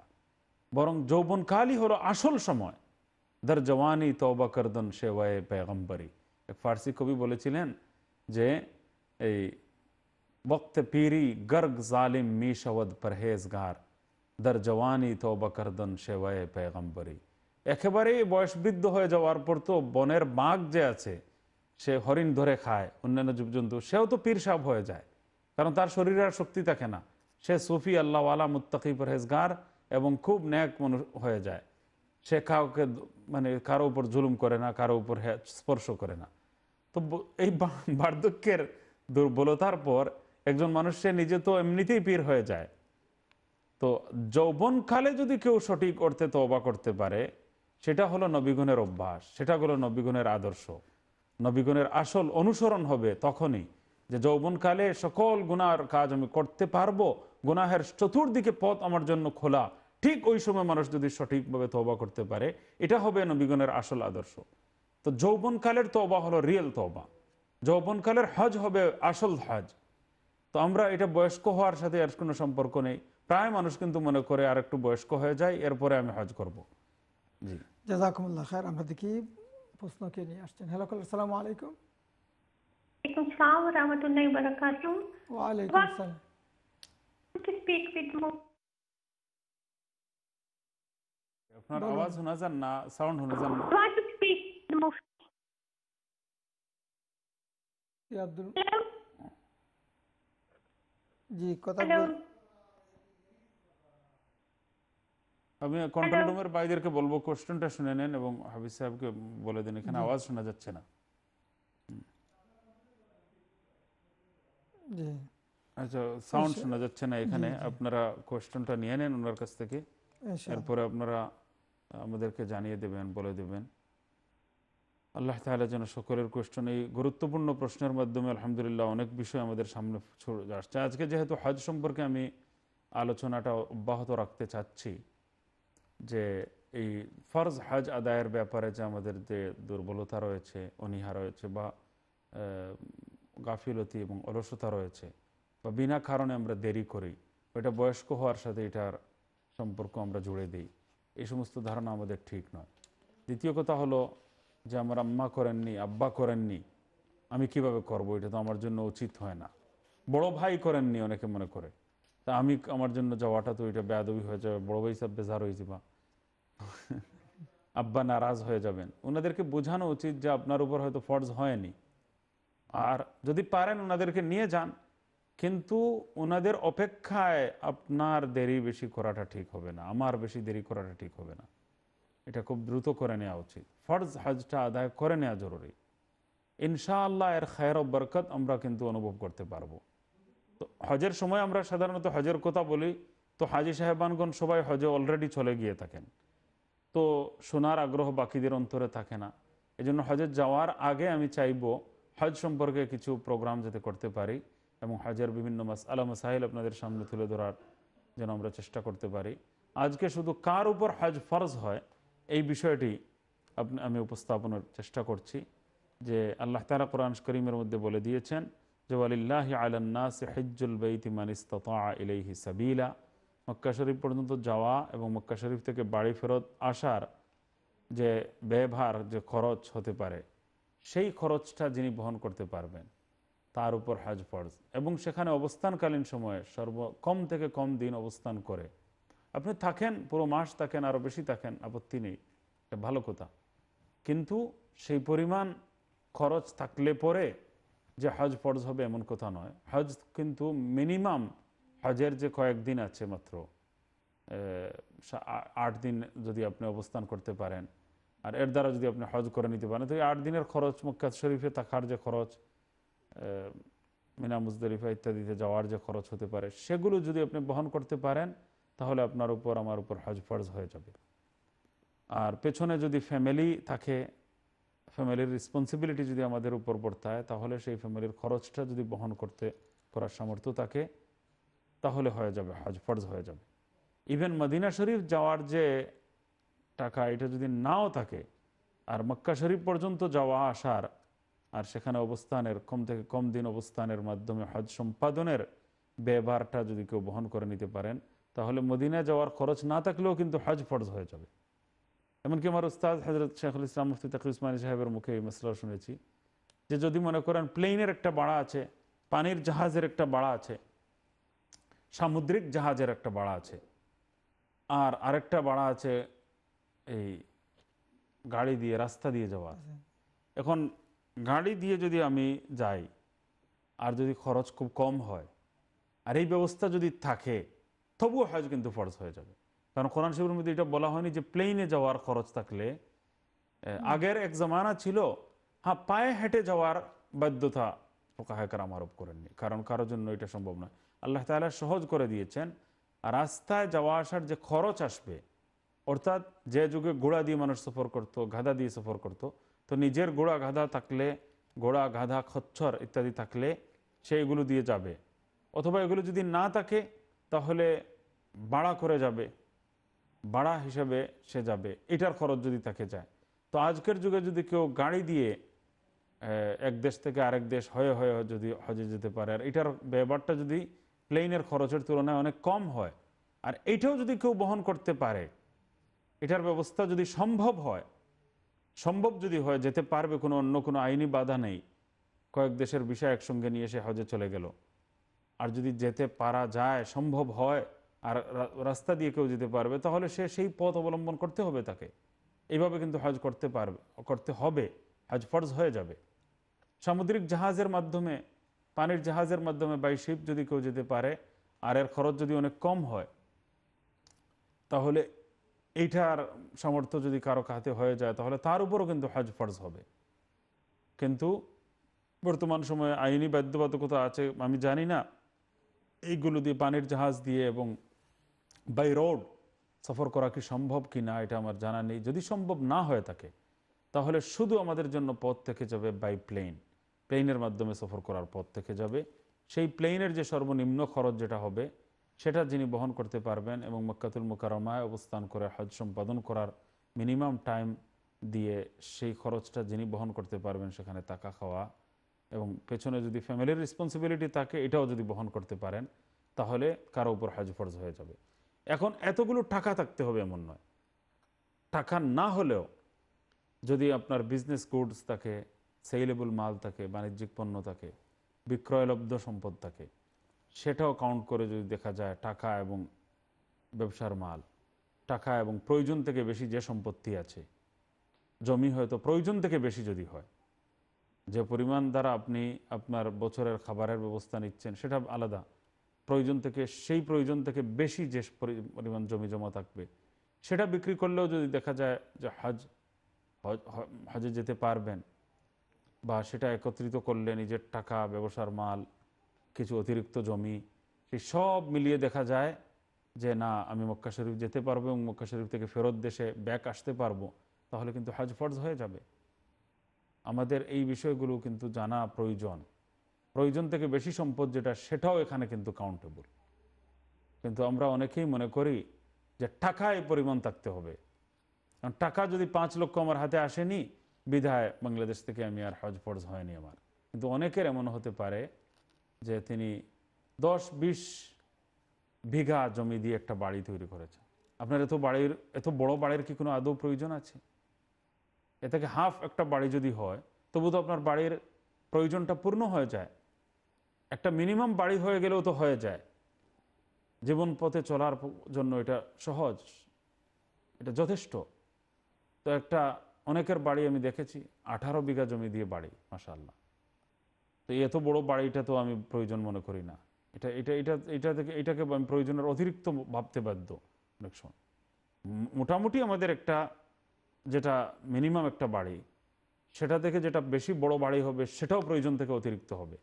বরং যৌবনকালই হলো আসল সময় দর জওয়ানি তওবা করদন সেওয়ায় পেগম্বরী এক ফার্সি কবি বলেছিলেন যে এই وقت پیری گرگ ظالم می شود پرهیزگار در জওয়ানি তওবা করদন সেবায়ে পেগম্বরি একেবারে বয়সবৃদ্ধ হয়ে যাওয়ার পর তো বনের বাঘ যে আছে সে হরিণ ধরে খায় অন্যান্য জীবজন্তু সেও তো পীর সাপ হয়ে যায় কারণ তার শরীরে আর শক্তি থাকে না সে সুফি আল্লাহওয়ালা মুত্তাকি পরহেজগার এবং খুব ন্যাক মানুষ হয়ে যায় সে কাউকে মানে কারো উপর জুলুম করে না কারো উপর স্পর্শ করে না তো এই বার্ধক্যের দুর্বলতার পর একজন মানুষ সে নিজে তো এমনিতেই পীর হয়ে যায় তো যৌবনকালে যদি কেউ সঠিক অর্থে তবা করতে পারে সেটা হলো নবীগুণের অভ্যাস সেটা হলো নবীগুণের আদর্শ নবীগুণের আসল অনুসরণ হবে তখনই যে যৌবনকালে সকল গুনার কাজ আমি করতে পারবো গুনাহের চতুর্দিকে পথ আমার জন্য খোলা ঠিক ওই সময় মানুষ যদি সঠিকভাবে তোবা করতে পারে এটা হবে নবীগুণের আসল আদর্শ তো যৌবনকালের তোবা হলো রিয়েল তবা যৌবনকালের হজ হবে আসল হজ তো আমরা এটা বয়স্ক হওয়ার সাথে এর কোনো সম্পর্ক নেই প্রায় মানুষ কিন্তু মনে করে আর একটু বয়স্ক হয়ে যায় এরপরে আমি হজ করবো আমরা দেখি প্রশ্ন কে নিয়ে আসছেন হ্যালো কল আলাইকুম আপনার আওয়াজ শোনা যান না সাউন্ড শোনা যান না জি কথা আমি কন্ট্রোল রুমের বাইদেরকে বলবো কোশ্চেনটা শুনে নেন এবং হাবিজ সাহেবকে বলে দেন এখানে আওয়াজ শোনা যাচ্ছে না আচ্ছা সাউন্ড শোনা যাচ্ছে না এখানে আপনারা কোশ্চেনটা নিয়ে নেন ওনার কাছ থেকে এরপরে আপনারা আমাদেরকে জানিয়ে দেবেন বলে দেবেন আল্লাহ তাহলে যেন সকলের কোয়েশ্চন এই গুরুত্বপূর্ণ প্রশ্নের মাধ্যমে আলহামদুলিল্লাহ অনেক বিষয় আমাদের সামনে আসছে আজকে যেহেতু হজ সম্পর্কে আমি আলোচনাটা অব্যাহত রাখতে চাচ্ছি যে এই ফরজ হজ আদায়ের ব্যাপারে যে আমাদের যে দুর্বলতা রয়েছে অনীহা রয়েছে বা গাফিলতি এবং অলসতা রয়েছে বা বিনা কারণে আমরা দেরি করি এটা বয়স্ক হওয়ার সাথে এটার সম্পর্ক আমরা জুড়ে দিই এই সমস্ত ধারণা আমাদের ঠিক নয় দ্বিতীয় কথা হলো যে আমার আম্মা করেননি আব্বা করেননি আমি কিভাবে করব এটা তো আমার জন্য উচিত হয় না বড় ভাই করেননি অনেকে মনে করে তা আমি আমার জন্য যাওয়াটা তো এটা বেয়াদবি হয়ে যাবে বড় ভাই সব বেজার হয়ে যাবা আব্বা নারাজ হয়ে যাবেন ওনাদেরকে বোঝানো উচিত যে আপনার উপর হয়তো ফর্জ হয়নি আর যদি পারেন ওনাদেরকে নিয়ে যান কিন্তু ওনাদের অপেক্ষায় আপনার দেরি বেশি করাটা ঠিক হবে না আমার বেশি দেরি করাটা ঠিক হবে না এটা খুব দ্রুত করে নেওয়া উচিত ফরজ হজটা আদায় করে নেওয়া জরুরি ইনশাআল্লাহ এর খায়ের বরকত আমরা কিন্তু অনুভব করতে পারবো তো হজের সময় আমরা সাধারণত হজের কথা বলি তো হাজি সাহেবানগণ সবাই হজে অলরেডি চলে গিয়ে থাকেন তো শোনার আগ্রহ বাকিদের অন্তরে থাকে না এজন্য হজে যাওয়ার আগে আমি চাইব হজ সম্পর্কে কিছু প্রোগ্রাম যাতে করতে পারি এবং হজের বিভিন্ন মাস আলা মাসাহিল আপনাদের সামনে তুলে ধরার যেন আমরা চেষ্টা করতে পারি আজকে শুধু কার উপর হজ ফরজ হয় এই বিষয়টি আপনি আমি উপস্থাপনের চেষ্টা করছি যে আল্লাহ তালা কোরআন করিমের মধ্যে বলে দিয়েছেন যে আলিল্লাহ আলান্নাস হেজ্জুল বেইতি মানিস্তা ইলাইহি সাবিলা মক্কা শরীফ পর্যন্ত যাওয়া এবং মক্কা শরীফ থেকে বাড়ি ফেরত আসার যে ব্যবহার যে খরচ হতে পারে সেই খরচটা যিনি বহন করতে পারবেন তার উপর হাজ ফরজ এবং সেখানে অবস্থানকালীন সময়ে সর্ব কম থেকে কম দিন অবস্থান করে আপনি থাকেন পুরো মাস থাকেন আরও বেশি থাকেন আপত্তি নেই ভালো কথা কিন্তু সেই পরিমাণ খরচ থাকলে পরে যে হজ ফরজ হবে এমন কথা নয় হজ কিন্তু মিনিমাম হজের যে কয়েকদিন আছে মাত্র আট দিন যদি আপনি অবস্থান করতে পারেন আর এর দ্বারা যদি আপনি হজ করে নিতে পারেন তো এই আট দিনের খরচ মক্কাত শরীফে থাকার যে খরচ মিনা মুজদারিফা ইত্যাদিতে যাওয়ার যে খরচ হতে পারে সেগুলো যদি আপনি বহন করতে পারেন তাহলে আপনার উপর আমার উপর হজ ফরজ হয়ে যাবে আর পেছনে যদি ফ্যামিলি থাকে ফ্যামিলির রেসপন্সিবিলিটি যদি আমাদের উপর বর্তায় তাহলে সেই ফ্যামিলির খরচটা যদি বহন করতে করার সামর্থ্য থাকে তাহলে হয়ে যাবে হজ ফরজ হয়ে যাবে ইভেন মদিনা শরীফ যাওয়ার যে টাকা এটা যদি নাও থাকে আর মক্কা শরীফ পর্যন্ত যাওয়া আসার আর সেখানে অবস্থানের কম থেকে কম দিন অবস্থানের মাধ্যমে হজ সম্পাদনের ব্যবহারটা যদি কেউ বহন করে নিতে পারেন তাহলে মদিনা যাওয়ার খরচ না থাকলেও কিন্তু হজ ফরজ হয়ে যাবে এমনকি আমার উস্তাদ হজরত শেখুল ইসলাম মুফতি তাকি উসমানী সাহেবের মুখে এই মশলাও শুনেছি যে যদি মনে করেন প্লেনের একটা বাড়া আছে পানির জাহাজের একটা বাড়া আছে সামুদ্রিক জাহাজের একটা বাড়া আছে আর আরেকটা বাড়া আছে এই গাড়ি দিয়ে রাস্তা দিয়ে যাওয়া এখন গাড়ি দিয়ে যদি আমি যাই আর যদি খরচ খুব কম হয় আর এই ব্যবস্থা যদি থাকে তবুও হজ কিন্তু ফরজ হয়ে যাবে কারণ কোরআন শিবের মধ্যে এটা বলা হয়নি যে প্লেনে যাওয়ার খরচ থাকলে আগের এক জামানা ছিল হ্যাঁ পায়ে হেঁটে যাওয়ার বাধ্যতা ফোকাহেকারাম আরোপ করেননি কারণ কারো জন্য এটা সম্ভব নয় আল্লাহ তালা সহজ করে দিয়েছেন রাস্তায় যাওয়া আসার যে খরচ আসবে অর্থাৎ যে যুগে গোড়া দিয়ে মানুষ সফর করত গাধা দিয়ে সফর করত তো নিজের গোড়া গাধা থাকলে গোড়া গাধা খচ্ছর ইত্যাদি থাকলে সেইগুলো দিয়ে যাবে অথবা এগুলো যদি না থাকে তাহলে বাড়া করে যাবে ভাড়া হিসেবে সে যাবে এটার খরচ যদি তাকে যায় তো আজকের যুগে যদি কেউ গাড়ি দিয়ে এক দেশ থেকে আরেক দেশ হয়ে হয়ে যদি হজে যেতে পারে আর এটার ব্যাপারটা যদি প্লেনের খরচের তুলনায় অনেক কম হয় আর এটাও যদি কেউ বহন করতে পারে এটার ব্যবস্থা যদি সম্ভব হয় সম্ভব যদি হয় যেতে পারবে কোনো অন্য কোনো আইনি বাধা নেই কয়েক দেশের বিষয় একসঙ্গে নিয়ে সে হজে চলে গেল আর যদি যেতে পারা যায় সম্ভব হয় আর রাস্তা দিয়ে কেউ যেতে পারবে তাহলে সে সেই পথ অবলম্বন করতে হবে তাকে এইভাবে কিন্তু হজ করতে পারবে করতে হবে হজ ফর্জ হয়ে যাবে সামুদ্রিক জাহাজের মাধ্যমে পানির জাহাজের মাধ্যমে বাই শিপ যদি কেউ যেতে পারে আর এর খরচ যদি অনেক কম হয় তাহলে এইটার সামর্থ্য যদি কারো কাতে হয়ে যায় তাহলে তার উপরও কিন্তু হজ ফরজ হবে কিন্তু বর্তমান সময়ে আইনি বাধ্যবাধকতা আছে আমি জানি না এইগুলো দিয়ে পানির জাহাজ দিয়ে এবং বাই রোড সফর করা কি সম্ভব কি না এটা আমার জানা নেই যদি সম্ভব না হয়ে থাকে তাহলে শুধু আমাদের জন্য পথ থেকে যাবে বাই প্লেন প্লেনের মাধ্যমে সফর করার পথ থেকে যাবে সেই প্লেনের যে সর্বনিম্ন খরচ যেটা হবে সেটা যিনি বহন করতে পারবেন এবং মক্কাতুল মোকারমায় অবস্থান করে হজ সম্পাদন করার মিনিমাম টাইম দিয়ে সেই খরচটা যিনি বহন করতে পারবেন সেখানে টাকা খাওয়া এবং পেছনে যদি ফ্যামিলির রেসপন্সিবিলিটি থাকে এটাও যদি বহন করতে পারেন তাহলে কারো উপর হজ ফরজ হয়ে যাবে এখন এতগুলো টাকা থাকতে হবে এমন নয় টাকা না হলেও যদি আপনার বিজনেস গুডস থাকে সেলেবল মাল থাকে বাণিজ্যিক পণ্য থাকে বিক্রয়লব্ধ সম্পদ থাকে সেটাও কাউন্ট করে যদি দেখা যায় টাকা এবং ব্যবসার মাল টাকা এবং প্রয়োজন থেকে বেশি যে সম্পত্তি আছে জমি হয়তো প্রয়োজন থেকে বেশি যদি হয় যে পরিমাণ দ্বারা আপনি আপনার বছরের খাবারের ব্যবস্থা নিচ্ছেন সেটা আলাদা প্রয়োজন থেকে সেই প্রয়োজন থেকে বেশি যে পরিমাণ জমি জমা থাকবে সেটা বিক্রি করলেও যদি দেখা যায় যে হজ হজে যেতে পারবেন বা সেটা একত্রিত করলে নিজের টাকা ব্যবসার মাল কিছু অতিরিক্ত জমি এই সব মিলিয়ে দেখা যায় যে না আমি মক্কা শরীফ যেতে পারবো এবং মক্কা শরীফ থেকে ফেরত দেশে ব্যাক আসতে পারবো তাহলে কিন্তু হজ ফরজ হয়ে যাবে আমাদের এই বিষয়গুলো কিন্তু জানা প্রয়োজন প্রয়োজন থেকে বেশি সম্পদ যেটা সেটাও এখানে কিন্তু কাউন্টেবল কিন্তু আমরা অনেকেই মনে করি যে টাকা এই পরিমাণ থাকতে হবে কারণ টাকা যদি পাঁচ লক্ষ আমার হাতে আসেনি বিধায় বাংলাদেশ থেকে আমি আর হজ ফরজ হয়নি আমার কিন্তু অনেকের এমন হতে পারে যে তিনি দশ বিশ বিঘা জমি দিয়ে একটা বাড়ি তৈরি করেছে আপনার এত বাড়ির এত বড় বাড়ির কি কোনো আদৌ প্রয়োজন আছে এ থেকে হাফ একটা বাড়ি যদি হয় তবু তো আপনার বাড়ির প্রয়োজনটা পূর্ণ হয়ে যায় একটা মিনিমাম বাড়ি হয়ে গেলেও তো হয়ে যায় জীবন পথে চলার জন্য এটা সহজ এটা যথেষ্ট তো একটা অনেকের বাড়ি আমি দেখেছি আঠারো বিঘা জমি দিয়ে বাড়ি মাসাল্লাহ তো এত বড় বাড়িটা তো আমি প্রয়োজন মনে করি না এটা এটা এটা এটা থেকে এটাকে আমি প্রয়োজনের অতিরিক্ত ভাবতে বাধ্য অনেক সময় মোটামুটি আমাদের একটা যেটা মিনিমাম একটা বাড়ি সেটা থেকে যেটা বেশি বড় বাড়ি হবে সেটাও প্রয়োজন থেকে অতিরিক্ত হবে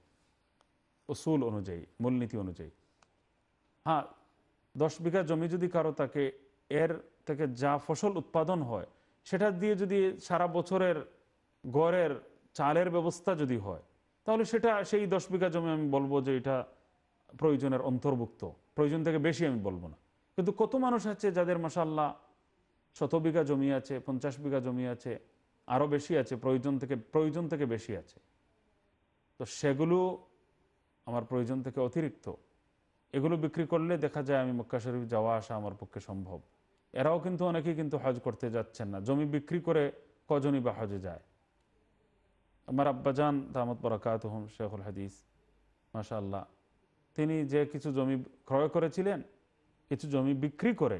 উসুল অনুযায়ী মূলনীতি অনুযায়ী হ্যাঁ দশ বিঘা জমি যদি কারো তাকে এর থেকে যা ফসল উৎপাদন হয় সেটা দিয়ে যদি সারা বছরের গড়ের চালের ব্যবস্থা যদি হয় তাহলে সেটা সেই দশ বিঘা জমি আমি বলবো যে এটা প্রয়োজনের অন্তর্ভুক্ত প্রয়োজন থেকে বেশি আমি বলবো না কিন্তু কত মানুষ আছে যাদের মশাল্লা শত বিঘা জমি আছে পঞ্চাশ বিঘা জমি আছে আরও বেশি আছে প্রয়োজন থেকে প্রয়োজন থেকে বেশি আছে তো সেগুলো আমার প্রয়োজন থেকে অতিরিক্ত এগুলো বিক্রি করলে দেখা যায় আমি মক্কা শরীফ যাওয়া আসা আমার পক্ষে সম্ভব এরাও কিন্তু অনেকে কিন্তু হজ করতে যাচ্ছেন না জমি বিক্রি করে কজনই বা হজে যায় আমার আব্বাজান তামত বরাকাত শেখুল হাদিস মাশাল্লাহ তিনি যে কিছু জমি ক্রয় করেছিলেন কিছু জমি বিক্রি করে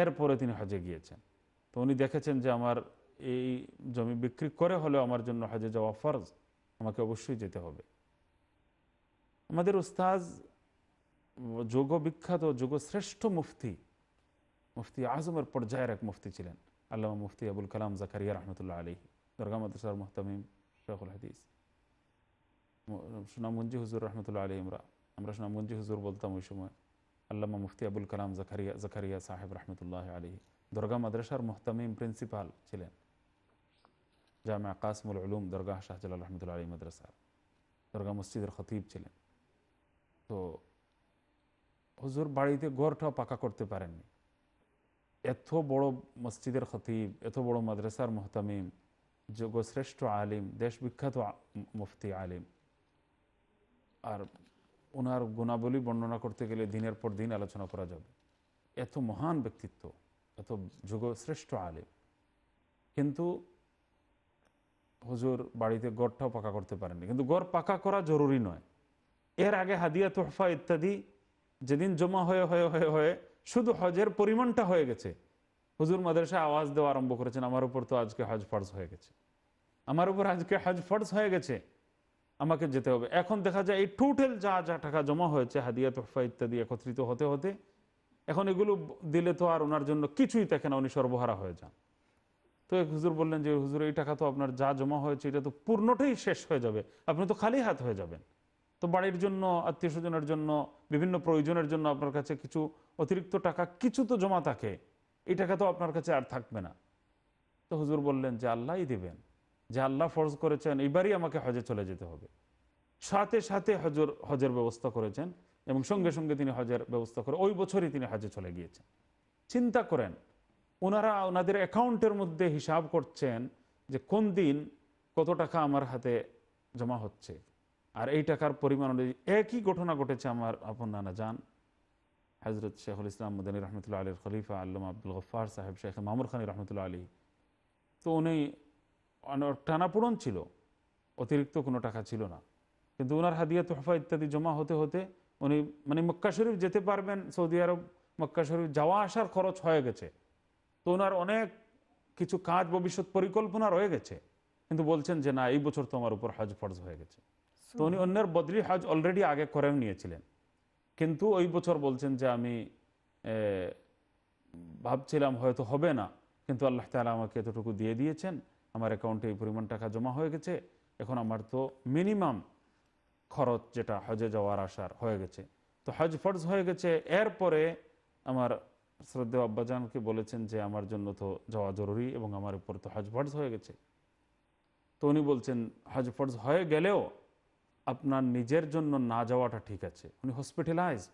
এরপরে তিনি হজে গিয়েছেন তো উনি দেখেছেন যে আমার এই জমি বিক্রি করে হলেও আমার জন্য হজে যাওয়া ফরজ আমাকে অবশ্যই যেতে হবে আমাদের উস্তাজ যোগ বিখ্যাত যোগ শ্রেষ্ঠ মুফতি মুফতি আজমের পর্যায়ের এক মুফতি ছিলেন আল্লামা মুফতি আবুল কালাম জাকারিয়া রহমতুল্লাহ আলী দরগা মাদ্রাসার মোহতামিম শেখুল হাদিস সুনামগঞ্জি হুজুর রহমতুল্লাহ আলী আমরা আমরা সুনামগঞ্জি হুজুর বলতাম ওই সময় আল্লামা মুফতি আবুল কালাম জাকারিয়া জাকারিয়া সাহেব রহমতুল্লাহ আলী দরগা মাদ্রাসার মোহতামিম প্রিন্সিপাল ছিলেন জামা কাসমুল উলুম দুর্গা শাহজাল রহমতুল্লাহ আলী মাদ্রাসার দরগা মসজিদের খতিব ছিলেন তো হুজুর বাড়িতে ঘরটাও পাকা করতে পারেননি এত বড় মসজিদের খতিব এত বড় মাদ্রাসার মোহতামিম যোগশ্রেষ্ঠ আলিম দেশ বিখ্যাত মুফতি আলিম আর ওনার গুণাবলী বর্ণনা করতে গেলে দিনের পর দিন আলোচনা করা যাবে এত মহান ব্যক্তিত্ব এত শ্রেষ্ঠ আলিম কিন্তু হুজুর বাড়িতে গড়টাও পাকা করতে পারেননি কিন্তু গড় পাকা করা জরুরি নয় এর আগে হাদিয়া তোহফা ইত্যাদি যেদিন জমা হয়ে হয়ে হয়ে হয়ে শুধু হজের পরিমাণটা হয়ে গেছে হুজুর মাদ্রাসা আওয়াজ দেওয়া আরম্ভ করেছেন আমার উপর তো আজকে হজ ফর্জ হয়ে গেছে আমার উপর আজকে হজ ফর্জ হয়ে গেছে আমাকে যেতে হবে এখন দেখা যায় এই টোটাল যা যা টাকা জমা হয়েছে হাদিয়া তোহফা ইত্যাদি একত্রিত হতে হতে এখন এগুলো দিলে তো আর ওনার জন্য কিছুই থাকে না উনি সর্বহারা হয়ে যান তো এক হুজুর বললেন যে হুজুর এই টাকা তো আপনার যা জমা হয়েছে এটা তো পূর্ণটাই শেষ হয়ে যাবে আপনি তো খালি হাত হয়ে যাবেন তো বাড়ির জন্য আত্মীয় স্বজনের জন্য বিভিন্ন প্রয়োজনের জন্য আপনার কাছে কিছু অতিরিক্ত টাকা কিছু তো জমা থাকে এই টাকা তো আপনার কাছে আর থাকবে না তো হুজুর বললেন যে আল্লাহই দেবেন যে আল্লাহ ফরজ করেছেন এবারই আমাকে হজে চলে যেতে হবে সাথে সাথে হজর হজের ব্যবস্থা করেছেন এবং সঙ্গে সঙ্গে তিনি হজের ব্যবস্থা করে ওই বছরই তিনি হজে চলে গিয়েছেন চিন্তা করেন ওনারা ওনাদের অ্যাকাউন্টের মধ্যে হিসাব করছেন যে কোন দিন কত টাকা আমার হাতে জমা হচ্ছে আর এই টাকার পরিমাণ অনুযায়ী একই ঘটনা ঘটেছে আমার আপন নানা যান হজরত শেখুল ইসলাম মদানী রহমতুল্লা আলীর খলিফা আল্লাম আব্দুল গফার সাহেব শেখ মামুর খানী রহমতুল্লাহ আলী তো উনি টানাপোড়ন ছিল অতিরিক্ত কোনো টাকা ছিল না কিন্তু ওনার হাদিয়া তোহফা ইত্যাদি জমা হতে হতে উনি মানে মক্কা শরীফ যেতে পারবেন সৌদি আরব মক্কা শরীফ যাওয়া আসার খরচ হয়ে গেছে তো ওনার অনেক কিছু কাজ ভবিষ্যৎ পরিকল্পনা রয়ে গেছে কিন্তু বলছেন যে না এই বছর তো আমার উপর হজ ফরজ হয়ে গেছে আচ্ছা। তো উনি অন্যের বদরি হজ অলরেডি আগে করেও নিয়েছিলেন কিন্তু ওই বছর বলছেন যে আমি ভাবছিলাম হয়তো হবে না কিন্তু আল্লাহ তালা আমাকে এতটুকু দিয়ে দিয়েছেন আমার অ্যাকাউন্টে এই পরিমাণ টাকা জমা হয়ে গেছে এখন আমার তো মিনিমাম খরচ যেটা হজে যাওয়ার আসার হয়ে গেছে তো হজ ফরজ হয়ে গেছে এরপরে আমার শ্রদ্ধেয় আব্বাজানকে বলেছেন যে আমার জন্য তো যাওয়া জরুরি এবং আমার উপর তো হজ ফর্জ হয়ে গেছে তো উনি বলছেন হজ ফর্জ হয়ে গেলেও আপনার নিজের জন্য না যাওয়াটা ঠিক আছে উনি হসপিটালাইজড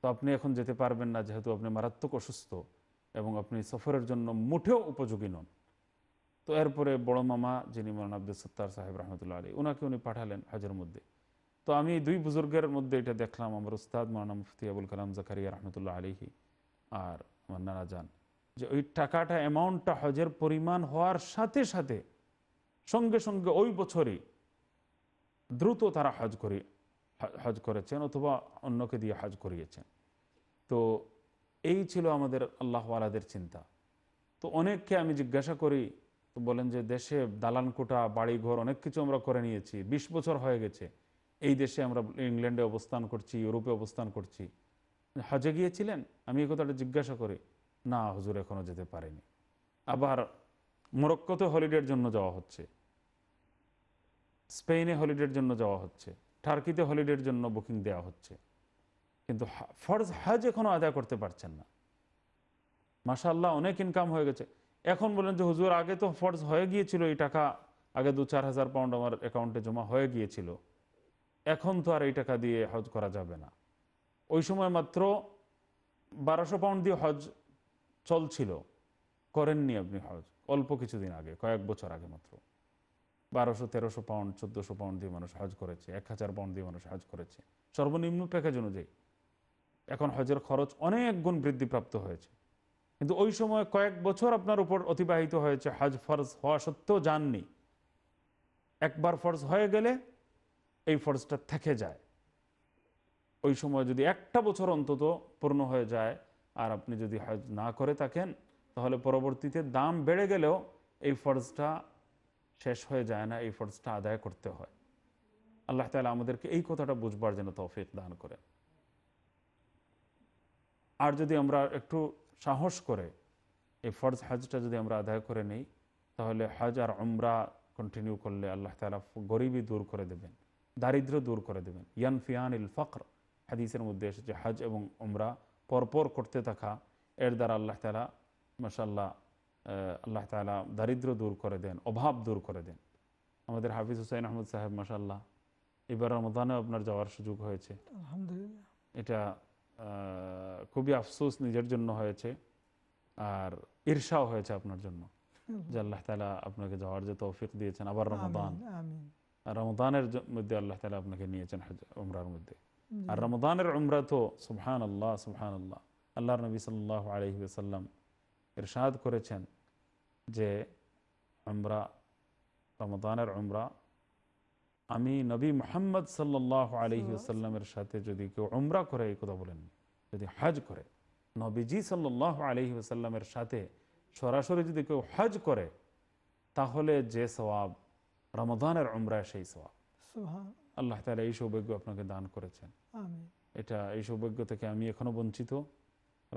তো আপনি এখন যেতে পারবেন না যেহেতু আপনি মারাত্মক অসুস্থ এবং আপনি সফরের জন্য মুঠেও উপযোগী নন তো এরপরে বড় মামা যিনি মৌলানা আব্দুল সত্তার সাহেব রহমতুল্লাহ আলী ওনাকে উনি পাঠালেন হাজের মধ্যে তো আমি দুই বুজুর্গের মধ্যে এটা দেখলাম আমার উস্তাদ মোলানা মুফতি আবুল কালাম জাকারিয়া রহমতুল্লাহ আলিহি আর আমার নানা যান যে ওই টাকাটা অ্যামাউন্টটা হজের পরিমাণ হওয়ার সাথে সাথে সঙ্গে সঙ্গে ওই বছরই দ্রুত তারা হজ করে হজ করেছেন অথবা অন্যকে দিয়ে হজ করিয়েছেন তো এই ছিল আমাদের আল্লাহওয়ালাদের চিন্তা তো অনেককে আমি জিজ্ঞাসা করি তো বলেন যে দেশে দালান কোটা বাড়িঘর অনেক কিছু আমরা করে নিয়েছি ২০ বছর হয়ে গেছে এই দেশে আমরা ইংল্যান্ডে অবস্থান করছি ইউরোপে অবস্থান করছি হজে গিয়েছিলেন আমি এ কথাটা জিজ্ঞাসা করি না হুজুর এখনও যেতে পারেনি আবার মোরক্কোতে হলিডের জন্য যাওয়া হচ্ছে স্পেনে হলিডের জন্য যাওয়া হচ্ছে টার্কিতে হলিডের জন্য বুকিং দেওয়া হচ্ছে কিন্তু ফরজ হজ এখনও আদায় করতে পারছেন না মাশাল্লাহ অনেক ইনকাম হয়ে গেছে এখন বলেন যে হুজুর আগে তো ফরজ হয়ে গিয়েছিল এই টাকা আগে দু চার হাজার পাউন্ড আমার অ্যাকাউন্টে জমা হয়ে গিয়েছিল এখন তো আর এই টাকা দিয়ে হজ করা যাবে না ওই সময় মাত্র বারোশো পাউন্ড দিয়ে হজ চলছিল করেননি আপনি হজ অল্প কিছুদিন আগে কয়েক বছর আগে মাত্র বারোশো তেরোশো পাউন্ড চোদ্দোশো পাউন্ড দিয়ে মানুষ হজ করেছে এক হাজার পাউন্ড দিয়ে মানুষ হজ করেছে সর্বনিম্ন প্যাকেজ অনুযায়ী এখন হজের খরচ অনেক গুণ বৃদ্ধিপ্রাপ্ত হয়েছে কিন্তু ওই সময় কয়েক বছর আপনার উপর অতিবাহিত হয়েছে হজ ফরজ হওয়া সত্ত্বেও যাননি একবার ফরজ হয়ে গেলে এই ফরজটা থেকে যায় ওই সময় যদি একটা বছর অন্তত পূর্ণ হয়ে যায় আর আপনি যদি হজ না করে থাকেন তাহলে পরবর্তীতে দাম বেড়ে গেলেও এই ফরজটা শেষ হয়ে যায় না এই ফরজটা আদায় করতে হয় আল্লাহ তালা আমাদেরকে এই কথাটা বুঝবার জন্য তৌফিক দান করেন আর যদি আমরা একটু সাহস করে এই ফরজ হজটা যদি আমরা আদায় করে নিই তাহলে হজ আর উমরা কন্টিনিউ করলে আল্লাহ তালা গরিবই দূর করে দেবেন দারিদ্র দূর করে দেবেন ইয়ান ফিয়ান ইল ফখর হাদিসের মধ্যে এসেছে হজ এবং উমরা পরপর করতে থাকা এর দ্বারা আল্লাহ তালা মাসাল্লাহ আল্লাহ তালা দারিদ্র দূর করে দেন অভাব দূর করে দেন আমাদের হাফিজ হুসাইন আহমদ সাহেব মাসাল্লাহ এবার রমদানে আপনার যাওয়ার সুযোগ হয়েছে এটা খুবই আফসোস নিজের জন্য হয়েছে আর ঈর্ষাও হয়েছে আপনার জন্য যে আল্লাহ তালা আপনাকে যাওয়ার যে তৌফিক দিয়েছেন আবার রমদান রমদানের মধ্যে আল্লাহ তালা আপনাকে নিয়েছেন উমরার মধ্যে আর রমদানের উমরা তো সুহান আল্লাহ সুহান আল্লাহ আল্লাহ নবী সাল্লাহ আলহি সাল্লাম ইরশাদ করেছেন যে আমরা রমদানের উমরা আমি নবী মোহাম্মদ সাল্লাহ আলহিউসাল্লামের সাথে যদি কেউ উমরা করে এই কথা বলেন যদি হজ করে নবীজি সাল্লাহ আলহিউসাল্লামের সাথে সরাসরি যদি কেউ হজ করে তাহলে যে সবাব রমদানের উমরা সেই সবাব আল্লাহ তালা এই সৌভাগ্য আপনাকে দান করেছেন এটা এই সৌভাগ্য থেকে আমি এখনো বঞ্চিত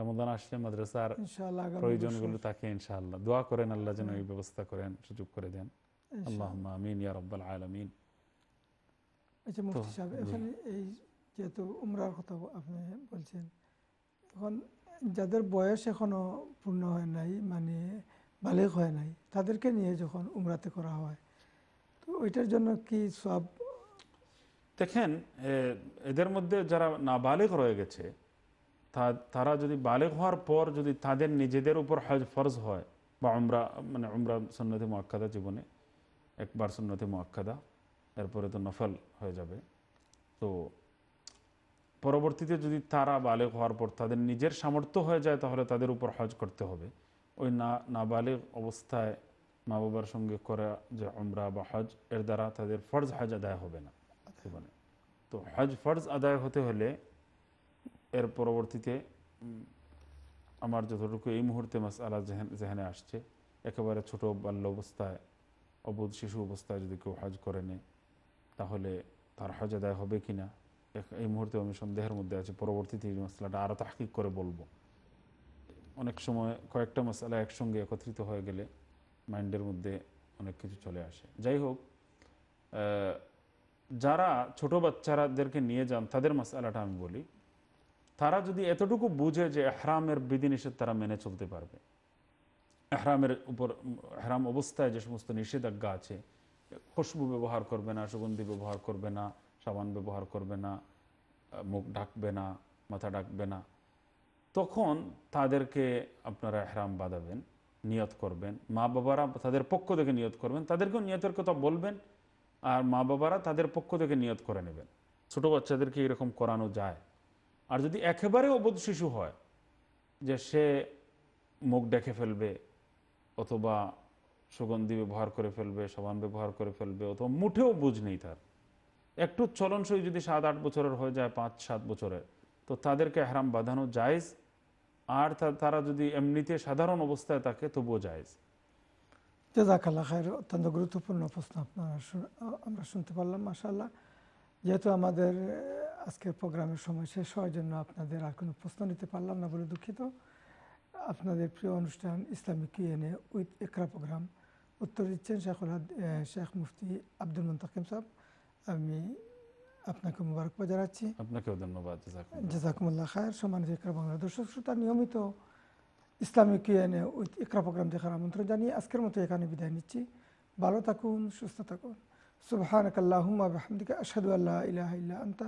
রমদান আসলে মাদ্রাসার প্রয়োজনগুলো তাকে ইনশাআল্লাহ দোয়া করেন আল্লাহ যেন এই ব্যবস্থা করেন সুযোগ করে দেন আল্লাহ আমিন ইয়া রব্বাল আলমিন আচ্ছা মুফতি সাহেব এখানে এই যেহেতু উমরার কথা আপনি বলছেন এখন যাদের বয়স এখনো পূর্ণ হয় নাই মানে বালিক হয় নাই তাদেরকে নিয়ে যখন উমরাতে করা হয় তো ওইটার জন্য কি সব দেখেন এদের মধ্যে যারা নাবালিক রয়ে গেছে তারা যদি বালেক হওয়ার পর যদি তাদের নিজেদের উপর হজ ফরজ হয় বা আমরা মানে আমরা সন্ন্যতি মোয়াক্কাদা জীবনে একবার সন্ন্যতি মোয়াক্কাদা এরপরে তো নফল হয়ে যাবে তো পরবর্তীতে যদি তারা বালেক হওয়ার পর তাদের নিজের সামর্থ্য হয়ে যায় তাহলে তাদের উপর হজ করতে হবে ওই না নাবালেগ অবস্থায় মা বাবার সঙ্গে করা যে আমরা বা হজ এর দ্বারা তাদের ফরজ হজ আদায় হবে না আচ্ছা। জীবনে তো হজ ফরজ আদায় হতে হলে এর পরবর্তীতে আমার যতটুকু এই মুহূর্তে মাস আলা যেহেনে আসছে একেবারে ছোট বাল্য অবস্থায় অবোধ শিশু অবস্থায় যদি কেউ হজ করে নেয় তাহলে তার হজ আদায় হবে কি না এই মুহূর্তে আমি সন্দেহের মধ্যে আছি পরবর্তীতে এই মশলাটা আরও তাহকিক করে বলবো অনেক সময় কয়েকটা মশলা একসঙ্গে একত্রিত হয়ে গেলে মাইন্ডের মধ্যে অনেক কিছু চলে আসে যাই হোক যারা ছোট বাচ্চারাদেরকে নিয়ে যান তাদের মশলাটা আমি বলি তারা যদি এতটুকু বুঝে যে হ্রামের বিধিনিষেধ তারা মেনে চলতে পারবে হ্রামের উপর হ্রাম অবস্থায় যে সমস্ত নিষেধাজ্ঞা আছে খুশবু ব্যবহার করবে না সুগন্ধি ব্যবহার করবে না সাবান ব্যবহার করবে না মুখ ডাকবে না মাথা ডাকবে না তখন তাদেরকে আপনারা হ্রাম বাঁধাবেন নিয়ত করবেন মা বাবারা তাদের পক্ষ থেকে নিয়ত করবেন তাদেরকেও নিয়তের কথা বলবেন আর মা বাবারা তাদের পক্ষ থেকে নিয়ত করে নেবেন ছোটো বাচ্চাদেরকে এরকম করানো যায় আর যদি একেবারে অবোধ শিশু হয় যে সে মুখ ডেকে ফেলবে অথবা সুগন্ধি ব্যবহার করে ফেলবে সাবান ব্যবহার করে ফেলবে অথবা মুঠেও বুঝ নেই তার একটু চলনসই যদি সাত আট বছরের হয়ে যায় পাঁচ সাত বছরের তো তাদেরকে হেরাম বাঁধানো জায়েজ আর তারা যদি এমনিতে সাধারণ অবস্থায় থাকে তবুও জায়েজ জাকাল্লা খায়ের অত্যন্ত গুরুত্বপূর্ণ প্রশ্ন আপনারা আমরা শুনতে পারলাম মাসাল্লাহ যেহেতু আমাদের আজকের প্রোগ্রামের সময় শেষ হওয়ার জন্য আপনাদের আর কোনো প্রশ্ন নিতে পারলাম না বলে দুঃখিত আপনাদের প্রিয় অনুষ্ঠান ইসলামিক ইউএনএ উইথ একরা প্রোগ্রাম উত্তর দিচ্ছেন শেখুল শেখ মুফতি আব্দুল মন্তাকিম সাহেব আমি আপনাকে মুবারকবাদ জানাচ্ছি আপনাকেও ধন্যবাদ জাজাকুমুল্লাহ খায়ের সম্মানিত ইকরা বাংলা দর্শক শ্রোতা নিয়মিত ইসলামিক ইউএনএ উইথ একরা প্রোগ্রাম দেখার আমন্ত্রণ জানিয়ে আজকের মতো এখানে বিদায় নিচ্ছি ভালো থাকুন সুস্থ থাকুন সুবহানকাল্লাহুম্মা বিহামদিকা আশহাদু আল্লা ইলাহা ইল্লা আনতা